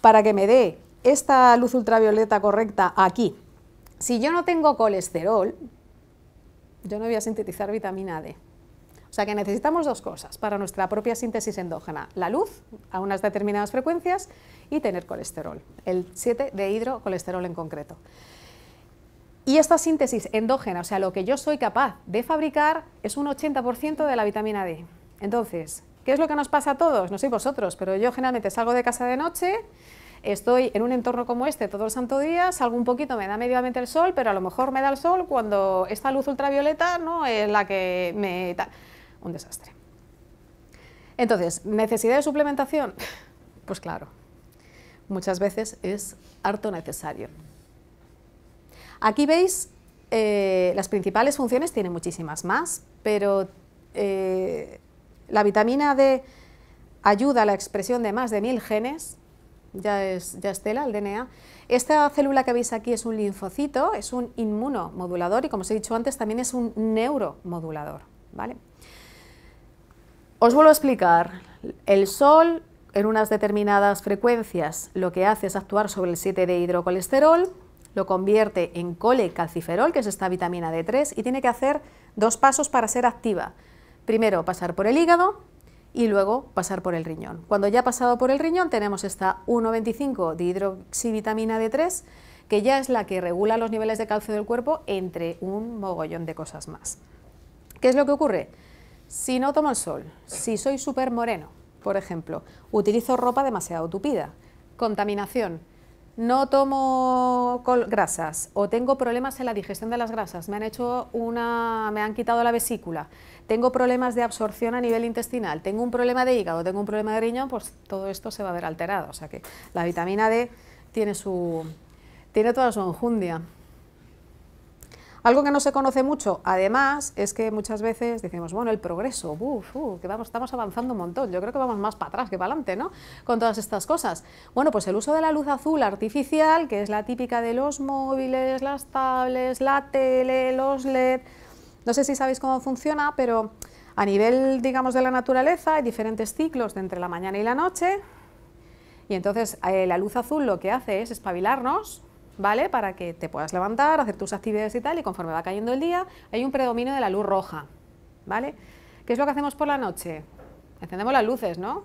para que me dé esta luz ultravioleta correcta aquí. Si yo no tengo colesterol, yo no voy a sintetizar vitamina D. O sea que necesitamos dos cosas para nuestra propia síntesis endógena, la luz a unas determinadas frecuencias y tener colesterol, el 7 de hidrocolesterol en concreto. Y esta síntesis endógena, o sea, lo que yo soy capaz de fabricar, es un 80% de la vitamina D. Entonces, ¿qué es lo que nos pasa a todos? No sé vosotros, pero yo generalmente salgo de casa de noche, estoy en un entorno como este todo el santo día, salgo un poquito, me da mediamente el sol, pero a lo mejor me da el sol cuando esta luz ultravioleta no es la que me... Da. Un desastre. Entonces, ¿necesidad de suplementación? Pues claro, muchas veces es harto necesario. Aquí veis eh, las principales funciones, tiene muchísimas más, pero eh, la vitamina D ayuda a la expresión de más de mil genes, ya es, ya el DNA. Esta célula que veis aquí es un linfocito, es un inmunomodulador y como os he dicho antes también es un neuromodulador. ¿vale? Os vuelvo a explicar, el sol, en unas determinadas frecuencias lo que hace es actuar sobre el 7 de hidrocolesterol, lo convierte en colecalciferol, que es esta vitamina D3, y tiene que hacer dos pasos para ser activa. Primero pasar por el hígado y luego pasar por el riñón. Cuando ya ha pasado por el riñón tenemos esta 1,25 de hidroxivitamina D3, que ya es la que regula los niveles de calcio del cuerpo entre un mogollón de cosas más. ¿Qué es lo que ocurre? Si no tomo el sol, si soy súper moreno, por ejemplo, utilizo ropa demasiado tupida. Contaminación. No tomo grasas o tengo problemas en la digestión de las grasas, me han hecho una me han quitado la vesícula, tengo problemas de absorción a nivel intestinal, tengo un problema de hígado, tengo un problema de riñón, pues todo esto se va a ver alterado, o sea que la vitamina D tiene su tiene toda su enjundia. Algo que no se conoce mucho, además, es que muchas veces decimos, bueno, el progreso, uh, que vamos, estamos avanzando un montón, yo creo que vamos más para atrás que para adelante, ¿no? Con todas estas cosas. Bueno, pues el uso de la luz azul artificial, que es la típica de los móviles, las tablets, la tele, los LED, no sé si sabéis cómo funciona, pero a nivel, digamos, de la naturaleza hay diferentes ciclos de entre la mañana y la noche, y entonces eh, la luz azul lo que hace es espabilarnos, ¿vale? Para que te puedas levantar, hacer tus actividades y tal, y conforme va cayendo el día, hay un predominio de la luz roja, ¿vale? ¿Qué es lo que hacemos por la noche? Encendemos las luces, ¿no?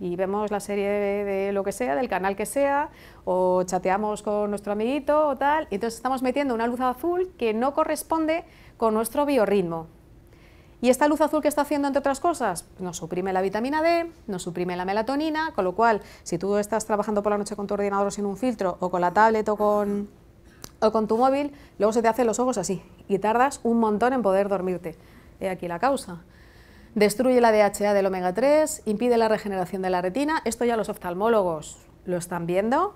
Y vemos la serie de, de lo que sea, del canal que sea, o chateamos con nuestro amiguito o tal, y entonces estamos metiendo una luz azul que no corresponde con nuestro biorritmo, ¿Y esta luz azul que está haciendo, entre otras cosas? Nos suprime la vitamina D, nos suprime la melatonina, con lo cual, si tú estás trabajando por la noche con tu ordenador sin un filtro, o con la tablet o con, o con tu móvil, luego se te hacen los ojos así y tardas un montón en poder dormirte. He aquí la causa. Destruye la DHA del omega 3, impide la regeneración de la retina, esto ya los oftalmólogos lo están viendo,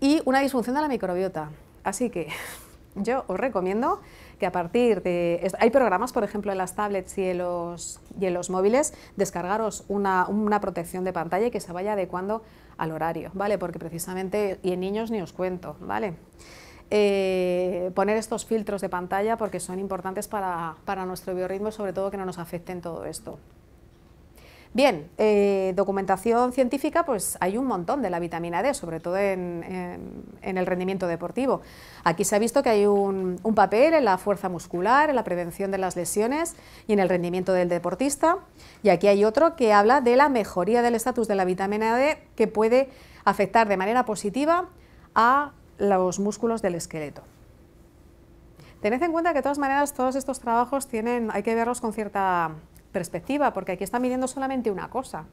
y una disfunción de la microbiota. Así que (laughs) yo os recomiendo que a partir de... Hay programas, por ejemplo, en las tablets y en los, móviles, descargaros una, protección de pantalla y que se vaya adecuando al horario, ¿vale? Porque precisamente, y en niños ni os cuento, ¿vale? Eh, poner estos filtros de pantalla porque son importantes para, para nuestro biorritmo y sobre todo que no nos afecten todo esto. Bien, eh, documentación científica, pues hay un montón de la vitamina D, sobre todo en, el rendimiento deportivo. Aquí se ha visto que hay un, un, papel en la fuerza muscular, en la prevención de las lesiones y en el rendimiento del deportista. Y aquí hay otro que habla de la mejoría del estatus de la vitamina D que puede afectar de manera positiva a los músculos del esqueleto. Tened en cuenta que de todas maneras todos estos trabajos tienen, hay que verlos con cierta perspectiva, porque aquí está midiendo solamente una cosa,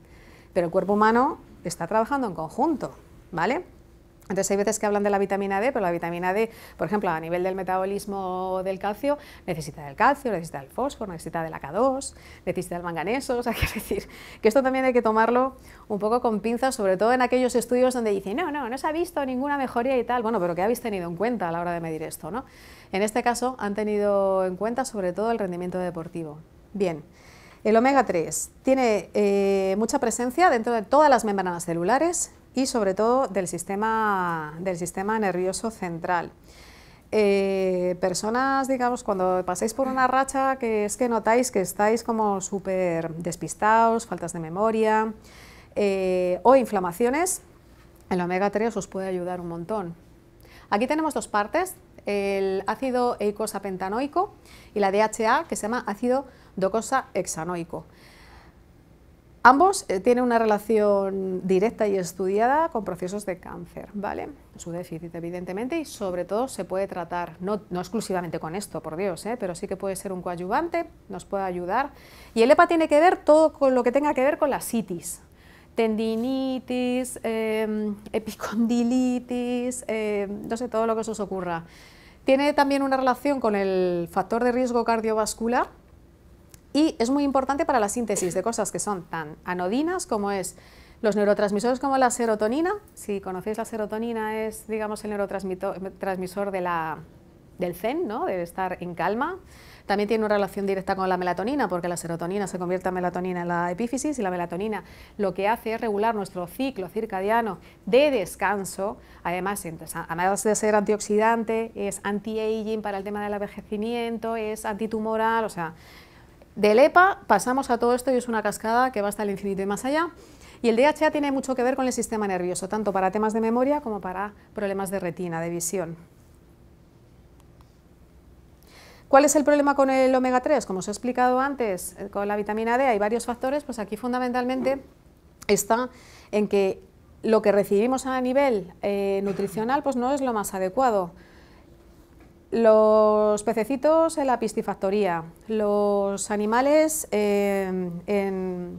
pero el cuerpo humano está trabajando en conjunto, ¿vale? Entonces hay veces que hablan de la vitamina D, pero la vitamina D, por ejemplo, a nivel del metabolismo del calcio, necesita del calcio, necesita del fósforo, necesita del AK2, necesita del manganeso, o sea, (laughs) decir que esto también hay que tomarlo un poco con pinzas, sobre todo en aquellos estudios donde dicen, no, no, no se ha visto ninguna mejoría y tal, bueno, pero ¿qué habéis tenido en cuenta a la hora de medir esto? ¿no? En este caso han tenido en cuenta sobre todo el rendimiento deportivo. Bien, el omega 3 tiene eh, mucha presencia dentro de todas las membranas celulares y sobre todo del sistema, del sistema nervioso central. Eh, personas, digamos, cuando pasáis por una racha que es que notáis que estáis como súper despistados, faltas de memoria eh, o inflamaciones, el omega 3 os puede ayudar un montón. Aquí tenemos dos partes, el ácido eicosapentanoico y la DHA, que se llama ácido docosa Ambos eh, tienen una relación directa y estudiada con procesos de cáncer, ¿vale? Su déficit, evidentemente, y sobre todo se puede tratar, no, exclusivamente con esto, por Dios, ¿eh? pero sí que puede ser un coadyuvante, nos puede ayudar. Y el EPA tiene que ver todo con lo que tenga que ver con la CITIS, tendinitis, em, epicondilitis, em, no sé, todo lo que se os ocurra. Tiene también una relación con el factor de riesgo cardiovascular y es muy importante para la síntesis de cosas que son tan anodinas como es los neurotransmisores como la serotonina. Si conocéis la serotonina es, digamos, el neurotransmisor del zen, ¿no? de estar en calma. También tiene una relación directa con la melatonina, porque la serotonina se convierte en melatonina en la epífisis y la melatonina lo que hace es regular nuestro ciclo circadiano de descanso. Además, además de ser antioxidante, es anti-aging para el tema del envejecimiento, es antitumoral, o sea, del EPA pasamos a todo esto y es una cascada que va hasta el infinito y más allá. Y el DHA tiene mucho que ver con el sistema nervioso, tanto para temas de memoria como para problemas de retina, de visión. ¿Cuál es el problema con el omega 3? Como os he explicado antes, eh, con la vitamina D hay varios factores, pues aquí fundamentalmente está en que lo que recibimos a nivel eh, nutricional pues no es lo más adecuado. Los pececitos en la piscifactoría, los animales em,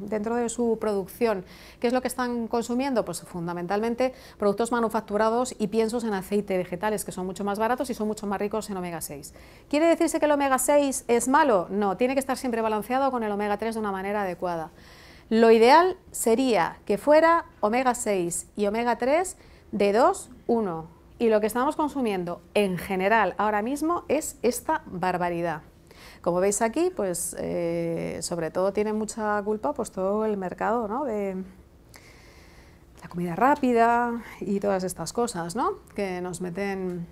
dentro de su producción, ¿qué es lo que están consumiendo? Pues fundamentalmente productos manufacturados y piensos en aceite vegetales, que son mucho más baratos y son mucho más ricos en omega 6. ¿Quiere decirse que el omega 6 es malo? No, tiene que estar siempre balanceado con el omega 3 de una manera adecuada. Lo ideal sería que fuera omega 6 y omega 3 de 2, 1. Y lo que estamos consumiendo en general ahora mismo es esta barbaridad. Como veis aquí, pues eh, sobre todo tiene mucha culpa pues todo el mercado ¿no? de la comida rápida y todas estas cosas ¿no? que nos meten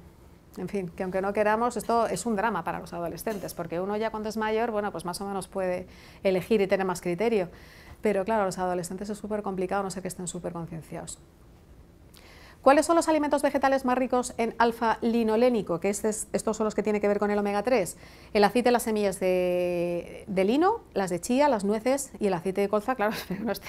en fin, que aunque no queramos, esto es un drama para los adolescentes, porque uno ya cuando es mayor, bueno, pues más o menos puede elegir y tener más criterio. Pero claro, a los adolescentes es súper complicado, no sé que estén súper concienciados. ¿Cuáles son los alimentos vegetales más ricos en alfa-linolénico? Que este estos son los que tienen que ver con el omega 3. El aceite de las semillas de, lino, las de chía, las nueces y el aceite de colza, claro, (laughs) no esté.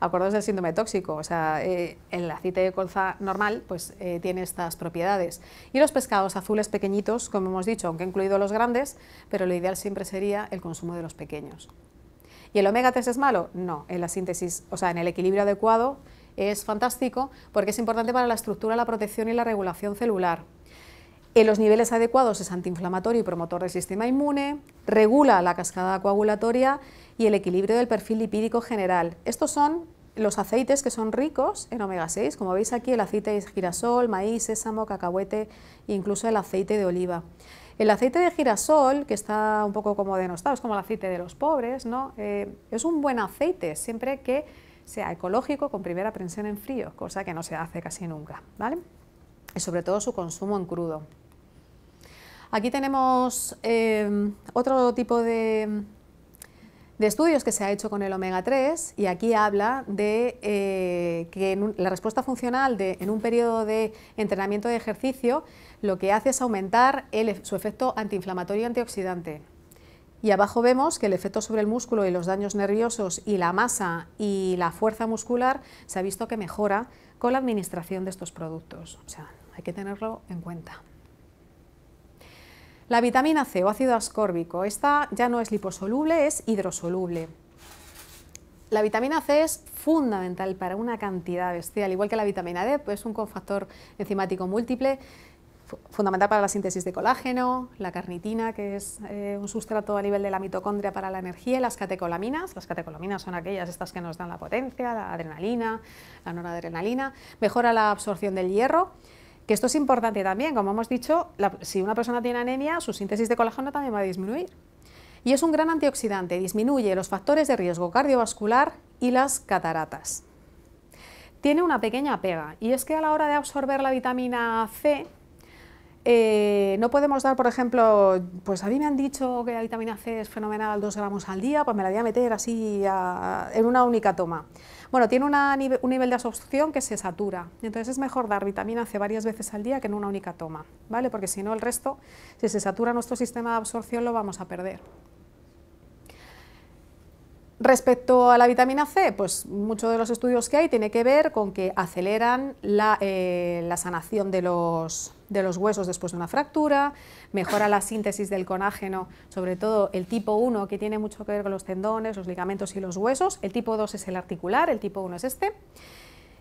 Acordaos del síndrome tóxico, o sea, eh, el aceite de colza normal pues eh, tiene estas propiedades. Y los pescados azules pequeñitos, como hemos dicho, aunque incluido los grandes, pero lo ideal siempre sería el consumo de los pequeños. ¿Y el omega 3 es malo? No, en la síntesis, o sea, en el equilibrio adecuado es fantástico porque es importante para la estructura, la protección y la regulación celular. En los niveles adecuados es antiinflamatorio y promotor del sistema inmune, regula la cascada coagulatoria y el equilibrio del perfil lipídico general. Estos son los aceites que son ricos en omega 6, como veis aquí el aceite de girasol, maíz, sésamo, cacahuete e incluso el aceite de oliva. El aceite de girasol, que está un poco como denostado, es como el aceite de los pobres, ¿no? Eh, es un buen aceite siempre que sea ecológico con primera prensión en frío, cosa que no se hace casi nunca, ¿vale? Y sobre todo su consumo en crudo. Aquí tenemos eh, otro tipo de, estudios que se ha hecho con el omega 3 y aquí habla de eh, que la respuesta funcional en un periodo de entrenamiento de ejercicio lo que hace es aumentar e, su efecto antiinflamatorio y antioxidante. Y abajo vemos que el efecto sobre el músculo y los daños nerviosos y la masa y la fuerza muscular se ha visto que mejora con la administración de estos productos. O sea, hay que tenerlo en cuenta. La vitamina C o ácido ascórbico, esta ya no es liposoluble, es hidrosoluble. La vitamina C es fundamental para una cantidad bestial, igual que la vitamina D, pues es un cofactor enzimático múltiple fundamental para la síntesis de colágeno, la carnitina, que es eh, un sustrato a nivel de la mitocondria para la energía, las catecolaminas. Las catecolaminas son aquellas estas que nos dan la potencia, la adrenalina, la noradrenalina. Mejora la absorción del hierro, que esto es importante también. Como hemos dicho, si una persona tiene anemia, su síntesis de colágeno también va a disminuir. Y es un gran antioxidante, disminuye los factores de riesgo cardiovascular y las cataratas tiene una pequeña pega y es que a la hora de absorber la vitamina C, eh, no podemos dar, por ejemplo, pues a mí me han dicho que la vitamina C es fenomenal dos gramos al día, pues me la voy a meter así en una única toma. Bueno, tiene un nivel de absorción que se satura, entonces es mejor dar vitamina C varias veces al día que en una única toma, ¿vale? Porque si no, el resto, si se satura nuestro sistema de absorción, lo vamos a perder. Respecto a la vitamina C, pues muchos de los estudios que hay tiene que ver con que aceleran la, eh, sanación de los, huesos después de una fractura, mejora la síntesis del conágeno, sobre todo el tipo 1 que tiene mucho que ver con los tendones, los ligamentos y los huesos, el tipo 2 es el articular, el tipo 1 es este,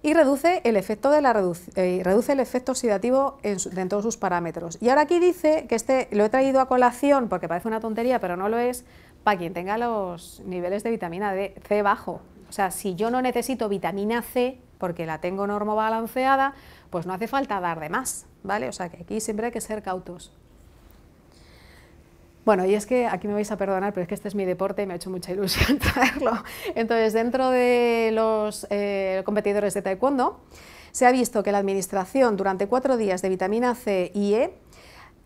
y reduce el efecto, de la eh, reduce el efecto oxidativo en, en, todos sus parámetros. Y ahora aquí dice que este lo he traído a colación porque parece una tontería, pero no lo es, para quien tenga los niveles de vitamina C bajo. O sea, si yo no necesito vitamina C porque la tengo balanceada, pues no hace falta dar de más, ¿vale? O sea, que aquí siempre hay que ser cautos. Bueno, y es que aquí me vais a perdonar, pero es que este es mi deporte y me ha hecho mucha ilusión (laughs) traerlo. Entonces, dentro de los eh, competidores de taekwondo, se ha visto que la administración durante cuatro días de vitamina C y E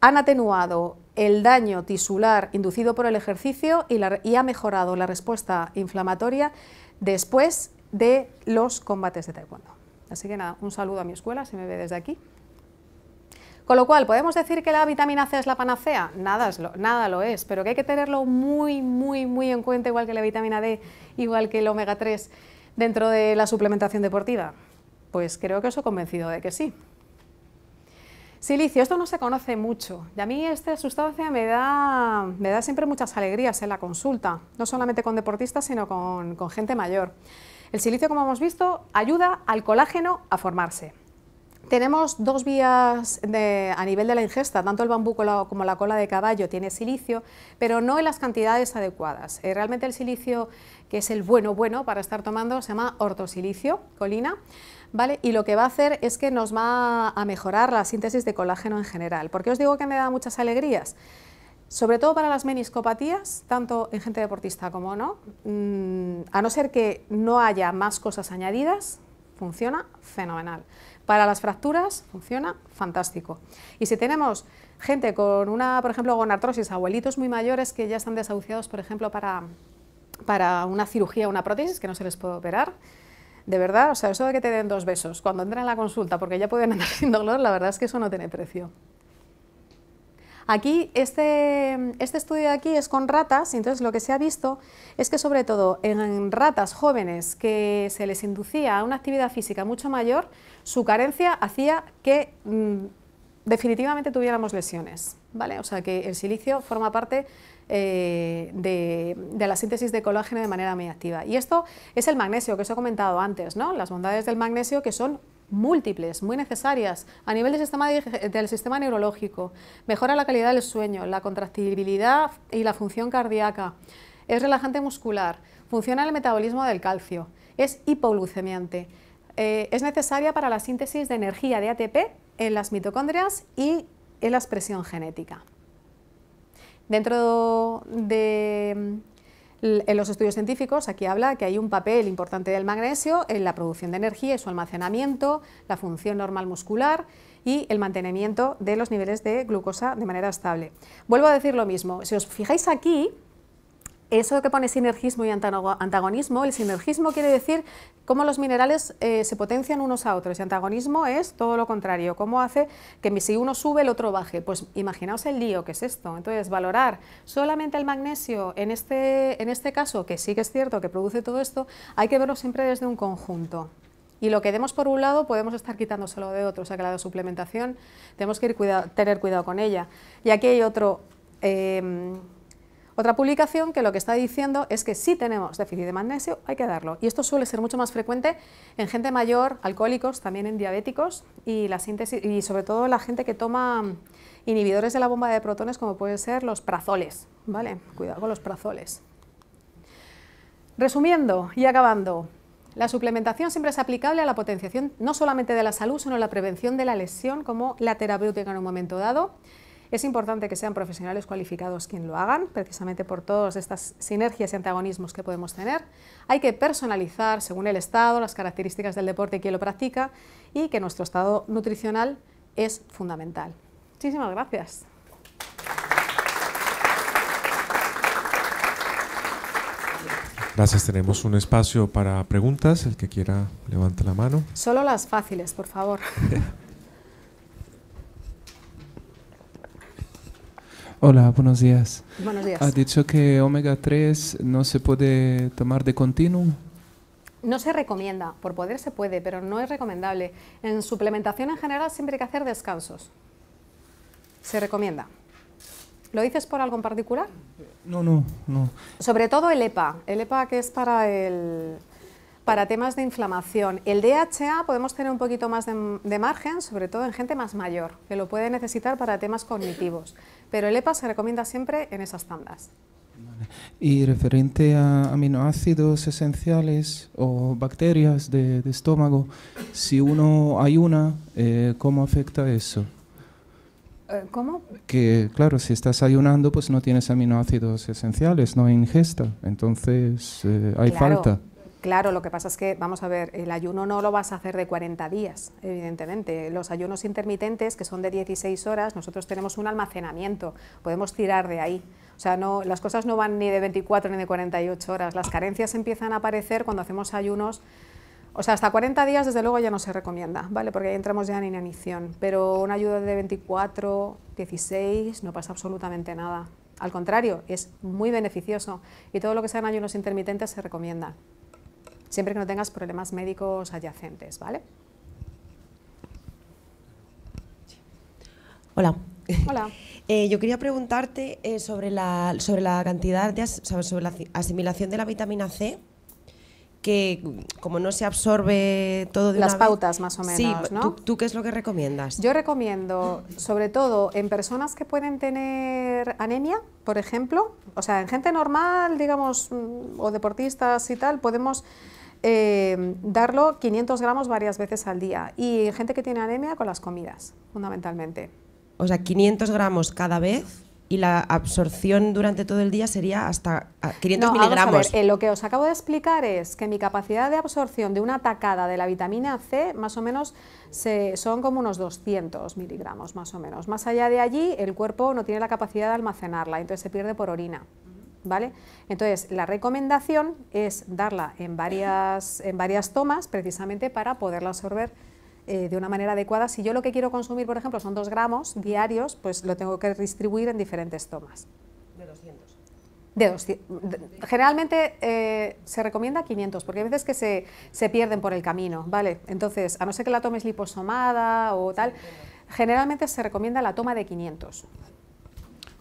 han atenuado el daño tisular inducido por el ejercicio y, ha mejorado la respuesta inflamatoria después de los combates de taekwondo. Así que nada, un saludo a mi escuela, se me ve desde aquí. Con lo cual, ¿podemos decir que la vitamina C es la panacea? Nada, lo, nada lo es, pero que hay que tenerlo muy, muy, muy en cuenta, igual que la vitamina D, igual que el omega 3 dentro de la suplementación deportiva. Pues creo que os convencido de que sí. Silicio, esto no se conoce mucho y a mí esta sustancia me da, me da siempre muchas alegrías en la consulta, no solamente con deportistas, sino con, gente mayor. El silicio, como hemos visto, ayuda al colágeno a formarse. Tenemos dos vías a nivel de la ingesta, tanto el bambú como la cola de caballo tiene silicio, pero no en las cantidades adecuadas. Eh, realmente el silicio, que es el bueno bueno para estar tomando, se llama ortosilicio, colina, y lo que va a hacer es que nos va a mejorar la síntesis de colágeno en general. porque os digo que me da muchas alegrías? Sobre todo para las meniscopatías, tanto en gente deportista como no, mm, a no ser que no haya más cosas añadidas, funciona fenomenal. Para las fracturas funciona fantástico. Y si tenemos gente con una, por ejemplo, gonartrosis, abuelitos muy mayores que ya están desahuciados, por ejemplo, para, para una cirugía, una prótesis que no se les puede operar, de verdad, o sea, eso de que te den dos besos cuando entran a la consulta porque ya pueden andar (laughs) sin dolor, la verdad es que eso no tiene precio. Aquí, este, este estudio de aquí es con ratas, y entonces lo que se ha visto es que sobre todo en ratas jóvenes que se les inducía a una actividad física mucho mayor, su carencia hacía que mm, definitivamente tuviéramos lesiones, ¿vale? O sea que el silicio forma parte eh, de, la síntesis de colágeno de manera muy activa. Y esto es el magnesio, que os he comentado antes, ¿no? Las bondades del magnesio que son múltiples, muy necesarias, a nivel del sistema, neurológico, mejora la calidad del sueño, la contractibilidad y la función cardíaca, es relajante muscular, funciona el metabolismo del calcio, es hipoglucemiante, eh, es necesaria para la síntesis de energía de ATP en las mitocondrias y en la expresión genética. Dentro de mm, los estudios científicos aquí habla que hay un papel importante del magnesio en la producción de energía y su almacenamiento, la función normal muscular y el mantenimiento de los niveles de glucosa de manera estable. Vuelvo a decir lo mismo, si os fijáis aquí, eso que pone sinergismo y antagonismo, el sinergismo quiere decir cómo los minerales eh, se potencian unos a otros y antagonismo es todo lo contrario, cómo hace que si uno sube el otro baje. Pues imaginaos el lío que es esto. Entonces, valorar solamente el magnesio en este, en este caso, que sí que es cierto que produce todo esto, hay que verlo siempre desde un conjunto. Y lo que demos por un lado podemos estar quitándoselo de otro, o sea que la suplementación tenemos que ir tener cuidado con ella. Y aquí hay otro... Em, otra publicación que lo que está diciendo es que si tenemos déficit de magnesio hay que darlo. Y esto suele ser mucho más frecuente en gente mayor, alcohólicos, también en diabéticos y, la síntesis, y sobre todo la gente que toma inhibidores de la bomba de protones como pueden ser los prazoles. ¿vale? Cuidado con los prazoles. Resumiendo y acabando, la suplementación siempre es aplicable a la potenciación no solamente de la salud, sino a la prevención de la lesión como la terapéutica en un momento dado. Es importante que sean profesionales cualificados quien lo hagan, precisamente por todas estas sinergias y antagonismos que podemos tener. Hay que personalizar según el estado, las características del deporte y quien lo practica y que nuestro estado nutricional es fundamental. Muchísimas gracias. Gracias. Tenemos un espacio para preguntas. El que quiera levante la mano. Solo las fáciles, por favor. (laughs) Hola, buenos días. Buenos días. Ha dicho que omega 3 no se puede tomar de continuo. No se recomienda, por poder se puede, pero no es recomendable. En suplementación en general siempre hay que hacer descansos. Se recomienda. ¿Lo dices por algo en particular? No, no, no. Sobre todo el EPA, el EPA que es para el, para temas de inflamación. El DHA podemos tener un poquito más de, margen, sobre todo en gente más mayor, que lo puede necesitar para temas cognitivos. Pero el EPA se recomienda siempre en esas tandas. Y referente a aminoácidos esenciales o bacterias de, estómago, si uno ayuna, eh, ¿cómo afecta eso? Eh, ¿Cómo? Que claro, si estás ayunando, pues no tienes aminoácidos esenciales, no ingesta, entonces eh, hay falta. Claro, lo que pasa es que, vamos a ver, el ayuno no lo vas a hacer de 40 días, evidentemente. Los ayunos intermitentes, que son de 16 horas, nosotros tenemos un almacenamiento, podemos tirar de ahí. O sea, no, las cosas no van ni de 24 ni de 48 horas. Las carencias empiezan a aparecer cuando hacemos ayunos o sea, hasta 40 días desde luego ya no se recomienda, ¿vale? Porque ahí entramos ya en inanición. Pero una ayuda de 24, 16, no pasa absolutamente nada. Al contrario, es muy beneficioso y todo lo que sean ayunos intermitentes se recomienda siempre que no tengas problemas médicos adyacentes, ¿vale? Hola. Hola. (laughs) Eh, yo quería preguntarte eh, sobre, la, sobre la cantidad de sobre la asimilación de la vitamina C que mm, como no se absorbe todo de Las pautas más o menos, sí, ¿no? ¿tú, qué es lo que recomiendas? Yo recomiendo, sobre todo en personas que pueden tener anemia, por ejemplo, o sea, en gente normal, digamos, mm, o deportistas y tal, podemos eh, darlo 500 gramos varias veces al día. Y gente que tiene anemia con las comidas, fundamentalmente. O sea, 500 gramos cada vez y la absorción durante todo el día sería hasta 500 ah, miligramos. Eh, lo que os acabo de explicar es que mi capacidad de absorción de una tacada de la vitamina C más o menos se, son como unos 200 miligramos más o menos. Más allá de allí el cuerpo no tiene la capacidad de almacenarla, entonces se pierde por orina. ¿vale? Entonces, la recomendación es darla en varias, en varias tomas precisamente para poderla absorber eh, de una manera adecuada. Si yo lo que quiero consumir, por ejemplo, son dos gramos diarios, pues lo tengo que distribuir en diferentes tomas. De 200. generalmente eh, se recomienda 500, porque hay veces que se, se, pierden por el camino, ¿vale? Entonces, a no ser que la tomes liposomada o tal, generalmente se recomienda la toma de 500.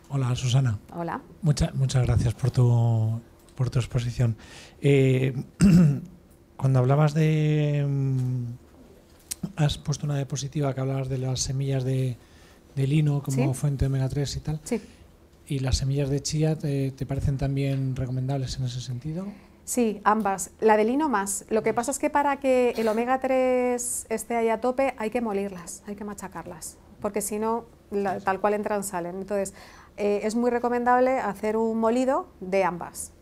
Hola, Susana. Hola. Mucha, muchas gracias por tu, por tu exposición. Eh, (clears throat) cuando hablabas de... Mm, has puesto una diapositiva que hablabas de las semillas de, lino como fuente de omega 3 y tal. Sí. ¿Y las semillas de chía te, parecen también recomendables en ese sentido? Sí, ambas. La de lino más. Lo que pasa es que para que el omega 3 esté ahí a tope hay que molirlas, hay que machacarlas, porque si no, tal cual entran, salen. ¿eh? Entonces, eh, es muy recomendable hacer un molido de ambas.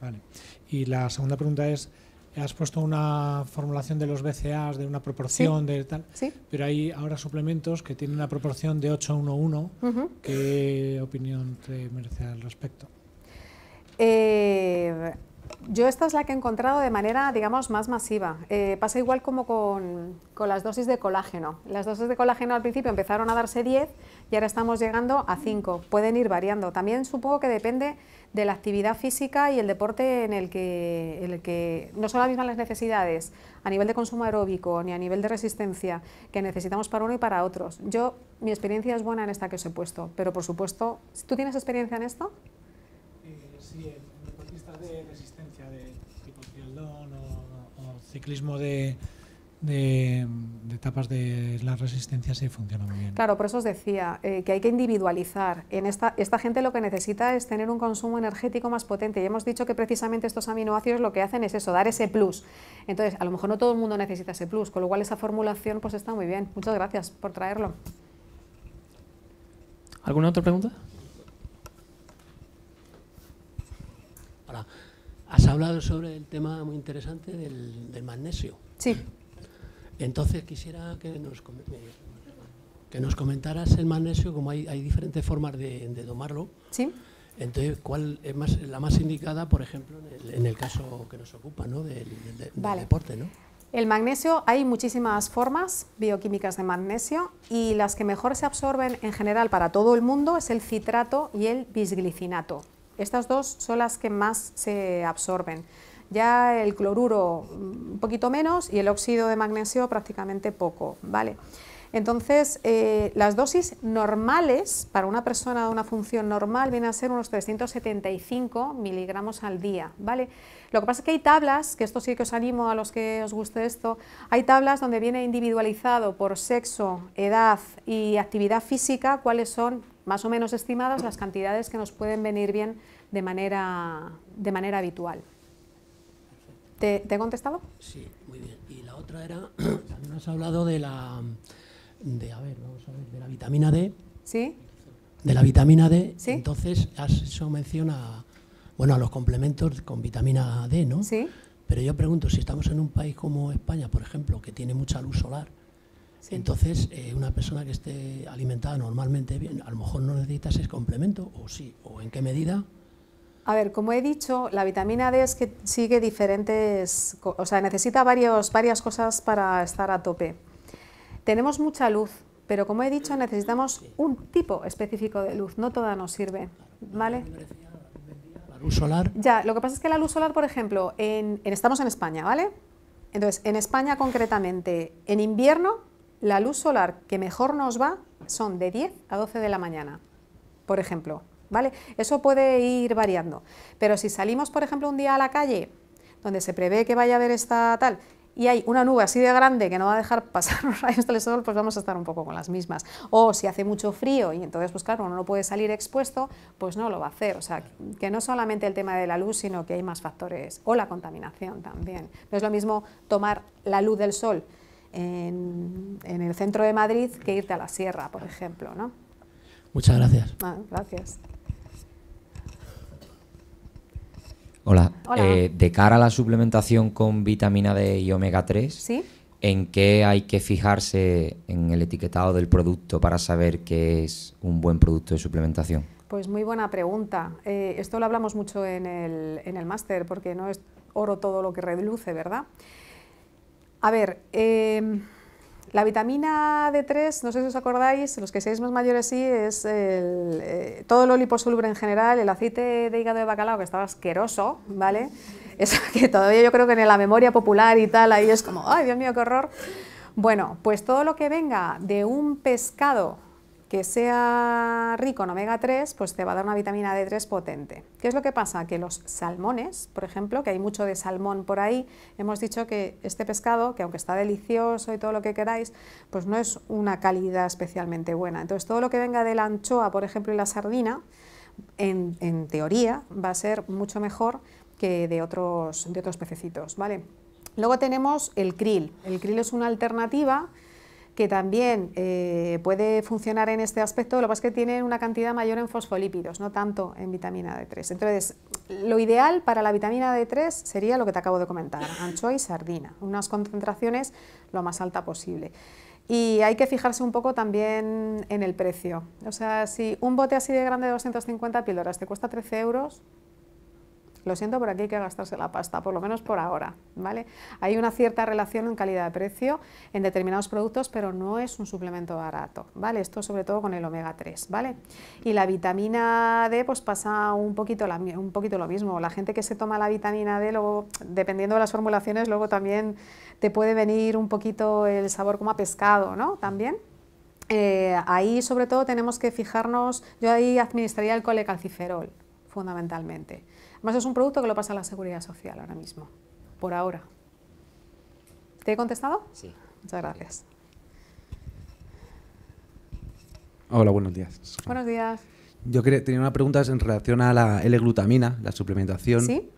Vale. Y la segunda pregunta es, has puesto una formulación de los BCAs de una proporción de tal, pero hay ahora suplementos que tienen una proporción de 8-1-1. ¿Qué opinión te merece al respecto? Yo esta es la que he encontrado de manera, digamos, más masiva. Eh, pasa igual como con, las dosis de colágeno. Las dosis de colágeno al principio empezaron a darse 10 y ahora estamos llegando a 5. Pueden ir variando. También supongo que depende de la actividad física y el deporte en el que, el que no son las mismas las necesidades a nivel de consumo aeróbico ni a nivel de resistencia que necesitamos para uno y para otros. Yo, mi experiencia es buena en esta que os he puesto, pero por supuesto, ¿tú tienes experiencia en esto? Eh, sí, ciclismo de, de, de, etapas de las resistencias sí funciona muy bien. Claro, por eso os decía eh, que hay que individualizar. En esta, esta gente lo que necesita es tener un consumo energético más potente y hemos dicho que precisamente estos aminoácidos lo que hacen es eso, dar ese plus. Entonces, a lo mejor no todo el mundo necesita ese plus, con lo cual esa formulación pues está muy bien. Muchas gracias por traerlo. ¿Alguna otra pregunta? Hola. Has hablado sobre el tema muy interesante del, magnesio. Sí. Entonces quisiera que nos, que nos comentaras el magnesio, como hay, diferentes formas de, de, tomarlo. Sí. Entonces, ¿cuál es más, la más indicada, por ejemplo, en el, caso que nos ocupa, del, deporte? ¿no? El magnesio, hay muchísimas formas bioquímicas de magnesio y las que mejor se absorben en general para todo el mundo es el citrato y el bisglicinato. Estas dos son las que más se absorben. Ya el cloruro mm, un poquito menos y el óxido de magnesio prácticamente poco, ¿vale? Entonces, eh, las dosis normales para una persona de una función normal vienen a ser unos 375 miligramos al día, ¿vale? Lo que pasa es que hay tablas, que esto sí que os animo a los que os guste esto, hay tablas donde viene individualizado por sexo, edad y actividad física cuáles son más o menos estimadas las cantidades que nos pueden venir bien de manera, de manera habitual. ¿Te, he contestado? Sí, muy bien. Y la otra era, (clears throat) también has hablado de la, de, a ver, vamos a ver, de la vitamina D. Sí. De la vitamina D. Entonces, has hecho mención bueno, a los complementos con vitamina D, ¿no? Sí. Pero yo pregunto, si estamos en un país como España, por ejemplo, que tiene mucha luz solar, entonces, eh, una persona que esté alimentada normalmente bien, a lo mejor no necesita ese complemento, o sí, o en qué medida. A ver, como he dicho, la vitamina D es que sigue diferentes, o sea, necesita varios, varias cosas para estar a tope. Tenemos mucha luz, pero como he dicho, necesitamos un tipo específico de luz, no toda nos sirve, ¿vale? La luz solar. Ya, lo que pasa es que la luz solar, por ejemplo, en, estamos en España, ¿vale? Entonces, en España concretamente, en invierno la luz solar que mejor nos va son de 10 a 12 de la mañana, por ejemplo. ¿Vale? Eso puede ir variando. Pero si salimos, por ejemplo, un día a la calle, donde se prevé que vaya a haber esta tal, y hay una nube así de grande que no va a dejar pasar (laughs) los rayos del sol, pues vamos a estar un poco con las mismas. O si hace mucho frío y entonces, pues claro, uno no puede salir expuesto, pues no lo va a hacer. O sea, que no solamente el tema de la luz, sino que hay más factores. O la contaminación también. No es lo mismo tomar la luz del sol en, el centro de Madrid que irte a la sierra, por ejemplo. ¿no? Muchas gracias. Ah, gracias. Hola, eh, de cara a la suplementación con vitamina D y omega 3, ¿en qué hay que fijarse en el etiquetado del producto para saber que es un buen producto de suplementación? Pues muy buena pregunta. Eh, esto lo hablamos mucho en el, en el máster porque no es oro todo lo que reduce, ¿verdad? A ver, em, la vitamina D3, no sé si os acordáis, los que seáis más mayores sí, es eh, todo lo liposoluble en general, el aceite de hígado de bacalao que estaba asqueroso, ¿vale? Eso (laughs) que todavía yo creo que en la memoria popular y tal, ahí es como, ay, Dios mío, qué horror. Bueno, pues todo lo que venga de un pescado que sea rico en omega 3, pues te va a dar una vitamina D3 potente. ¿Qué es lo que pasa? Que los salmones, por ejemplo, que hay mucho de salmón por ahí, hemos dicho que este pescado, que aunque está delicioso y todo lo que queráis, pues no es una calidad especialmente buena. Entonces, todo lo que venga de la anchoa, por ejemplo, y la sardina, en, teoría va a ser mucho mejor que de otros, de otros pececitos, ¿vale? Luego tenemos el krill. El krill es una alternativa que también eh, puede funcionar en este aspecto, lo que pasa es que tiene una cantidad mayor en fosfolípidos, no tanto en vitamina D3. Entonces, lo ideal para la vitamina D3 sería lo que te acabo de comentar, anchoa y sardina, unas concentraciones lo más alta posible. Y hay que fijarse un poco también en el precio. O sea, si un bote así de grande de 250 píldoras te cuesta 13 euros, lo siento, pero aquí hay que gastarse la pasta, por lo menos por ahora, ¿vale? Hay una cierta relación en calidad-precio en determinados productos, pero no es un suplemento barato, ¿vale? Esto sobre todo con el omega 3, ¿vale? Y la vitamina D, pues pasa un poquito, lo mismo. La gente que se toma la vitamina D, luego, dependiendo de las formulaciones, luego también te puede venir un poquito el sabor como a pescado, ¿no? También. Eh, ahí sobre todo tenemos que fijarnos, yo ahí administraría el colecalciferol fundamentalmente. Más es un producto que lo pasa a la seguridad social ahora mismo, por ahora. ¿Te he contestado? Sí. Muchas gracias. Hola, buenos días. Buenos días. Yo quería, tenía una pregunta en relación a la L-glutamina, la suplementación. Sí.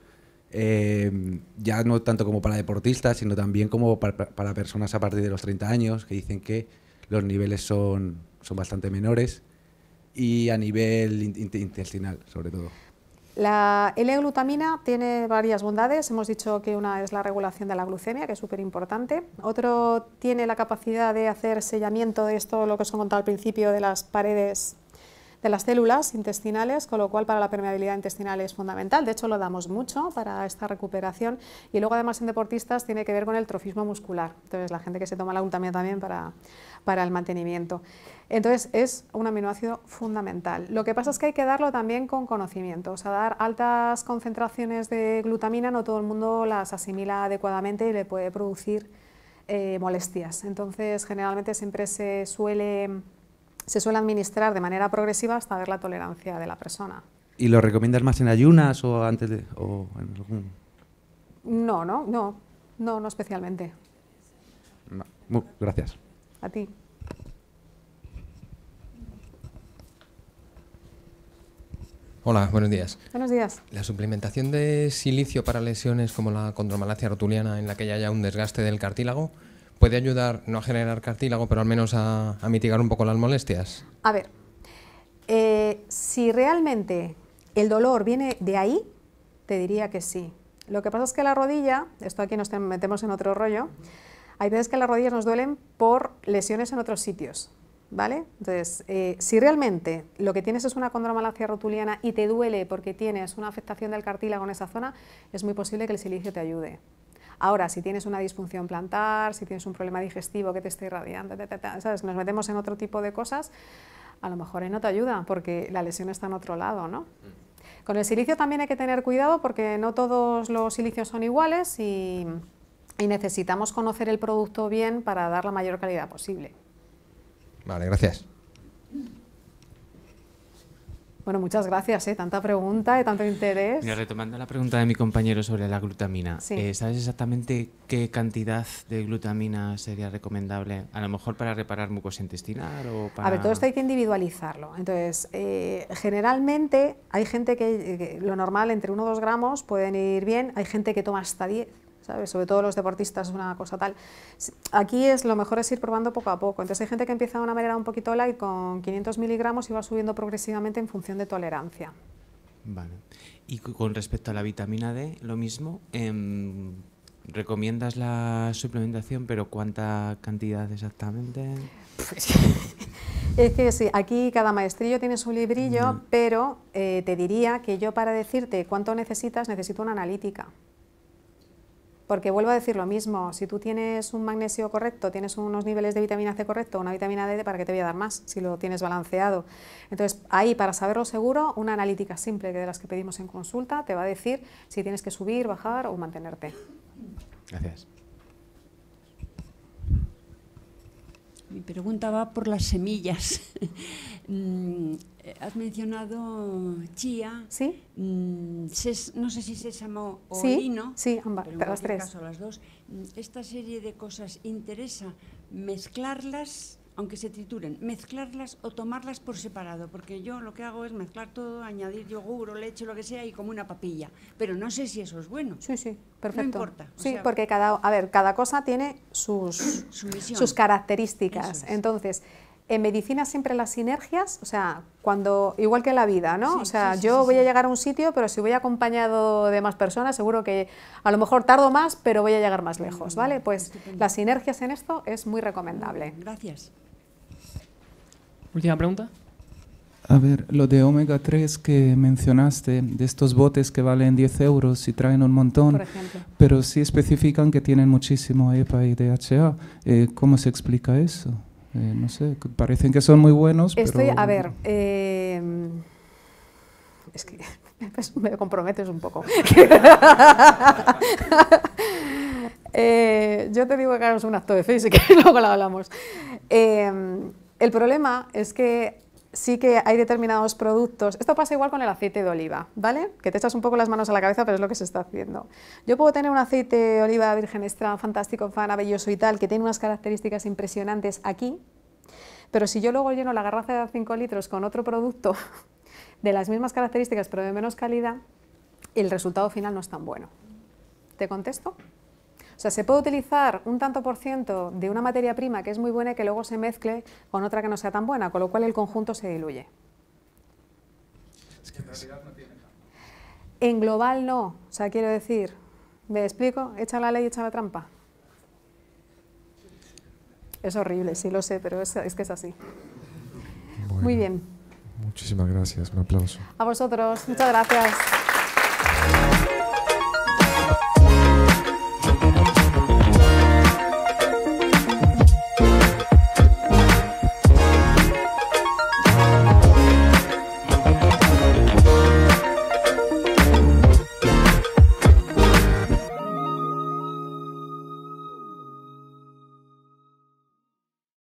Eh, ya no tanto como para deportistas, sino también como para, para, personas a partir de los 30 años que dicen que los niveles son, son bastante menores y a nivel intestinal, sobre todo. La L-glutamina tiene varias bondades. Hemos dicho que una es la regulación de la glucemia, que es súper importante. Otro tiene la capacidad de hacer sellamiento de esto, lo que os he contado al principio, de las paredes de las células intestinales, con lo cual para la permeabilidad intestinal es fundamental. De hecho, lo damos mucho para esta recuperación. Y luego, además, en deportistas tiene que ver con el trofismo muscular. Entonces, la gente que se toma la glutamina también para, para el mantenimiento. Entonces, es un aminoácido fundamental. Lo que pasa es que hay que darlo también con conocimiento. O sea, dar altas concentraciones de glutamina no todo el mundo las asimila adecuadamente y le puede producir eh, molestias. Entonces, generalmente siempre se suele se suele administrar de manera progresiva hasta ver la tolerancia de la persona. ¿Y lo recomiendas más en ayunas o antes de.? O en algún... No, no, no, no, no especialmente. Gracias. A ti. Hola, buenos días. Buenos días. La suplementación de silicio para lesiones como la condromalacia rotuliana en la que ya haya un desgaste del cartílago puede ayudar no a generar cartílago, pero al menos a, mitigar un poco las molestias? A ver, eh, si realmente el dolor viene de ahí, te diría que sí. Lo que pasa es que la rodilla, esto aquí nos metemos en otro rollo, hay veces que las rodillas nos duelen por lesiones en otros sitios, ¿vale? Entonces, eh, si realmente lo que tienes es una condromalacia rotuliana y te duele porque tienes una afectación del cartílago en esa zona, es muy posible que el silicio te ayude, Ahora, si tienes una disfunción plantar, si tienes un problema digestivo que te esté irradiando, nos metemos en otro tipo de cosas, a lo mejor ahí no te ayuda porque la lesión está en otro lado, ¿no? Mm. Con el silicio también hay que tener cuidado porque no todos los silicios son iguales y, y necesitamos conocer el producto bien para dar la mayor calidad posible. Vale, gracias. Bueno, muchas gracias, ¿eh? tanta pregunta y tanto interés. Mira, retomando la pregunta de mi compañero sobre la glutamina, eh, ¿sabes exactamente qué cantidad de glutamina sería recomendable? A lo mejor para reparar mucos intestinal A ver, todo esto hay que individualizarlo. Entonces, eh, generalmente hay gente que, lo normal entre 1 o 2 gramos pueden ir bien, hay gente que toma hasta 10 sobre todo los deportistas, es una cosa tal. Aquí es lo mejor es ir probando poco a poco. Entonces hay gente que empieza de una manera un poquito light con 500 miligramos y va subiendo progresivamente en función de tolerancia. Vale. Y con respecto a la vitamina D, lo mismo. Em, ¿Recomiendas la suplementación, pero cuánta cantidad exactamente? (laughs) Es que sí, aquí cada maestrillo tiene su librillo, mm. pero eh, te diría que yo para decirte cuánto necesitas necesito una analítica. Porque vuelvo a decir lo mismo, si tú tienes un magnesio correcto, tienes unos niveles de vitamina C correcto, una vitamina D, ¿para qué te voy a dar más si lo tienes balanceado? Entonces, ahí, para saberlo seguro, una analítica simple que de las que pedimos en consulta te va a decir si tienes que subir, bajar o mantenerte. Gracias. Mi pregunta va por las semillas. (laughs) Mm, Has mencionado chía. Sí. Mm, no sé si sésamo o sí, Sí, ambas, pero en las tres. Caso, las dos. Mm, esta serie de cosas interesa mezclarlas, aunque se trituren, mezclarlas o tomarlas por separado, porque yo lo que hago es mezclar todo, añadir yogur o leche, lo que sea, y como una papilla. Pero no sé si eso es bueno. Sí, sí, perfecto. No importa. Sí, porque cada, a ver, cada cosa tiene sus, sus características. Entonces en medicina siempre las sinergias, o sea, cuando igual que la vida, ¿no? o sea, yo voy a llegar a un sitio, pero si voy acompañado de más personas, seguro que a lo mejor tardo más, pero voy a llegar más lejos, mm, ¿vale? Pues las sinergias en esto es muy recomendable. Mm, gracias. Última pregunta. A ver, lo de omega 3 que mencionaste, de estos botes que valen 10 euros y traen un montón, pero sí especifican que tienen muchísimo EPA y DHA, eh, ¿cómo se explica eso? Eh, no sé, parecen que son muy buenos. Estoy, a ver, eh, es que (laughs) me comprometes un poco. (laughs) Eh, yo te digo que es un acto de fe, y que (laughs) luego lo hablamos. el problema es que sí que hay determinados productos. Esto pasa igual con el aceite de oliva, ¿vale? Que te echas un poco las manos a la cabeza, pero es lo que se está haciendo. Yo puedo tener un aceite de oliva virgen extra, fantástico, maravilloso y tal, que tiene unas características impresionantes aquí, pero si yo luego lleno la garrafa de 5 litros con otro producto (laughs) de las mismas características, pero de menos calidad, el resultado final no es tan bueno. ¿Te contesto? O sea, se puede utilizar un tanto por ciento de una materia prima que es muy buena y que luego se mezcle con otra que no sea tan buena, con lo cual el conjunto se diluye. En global no, o sea, quiero decir, ¿me explico? Echa la ley, echa la trampa. Es horrible, sí lo sé, pero es, que es así. muy bien. Muchísimas gracias, un aplauso. A vosotros, muchas gracias.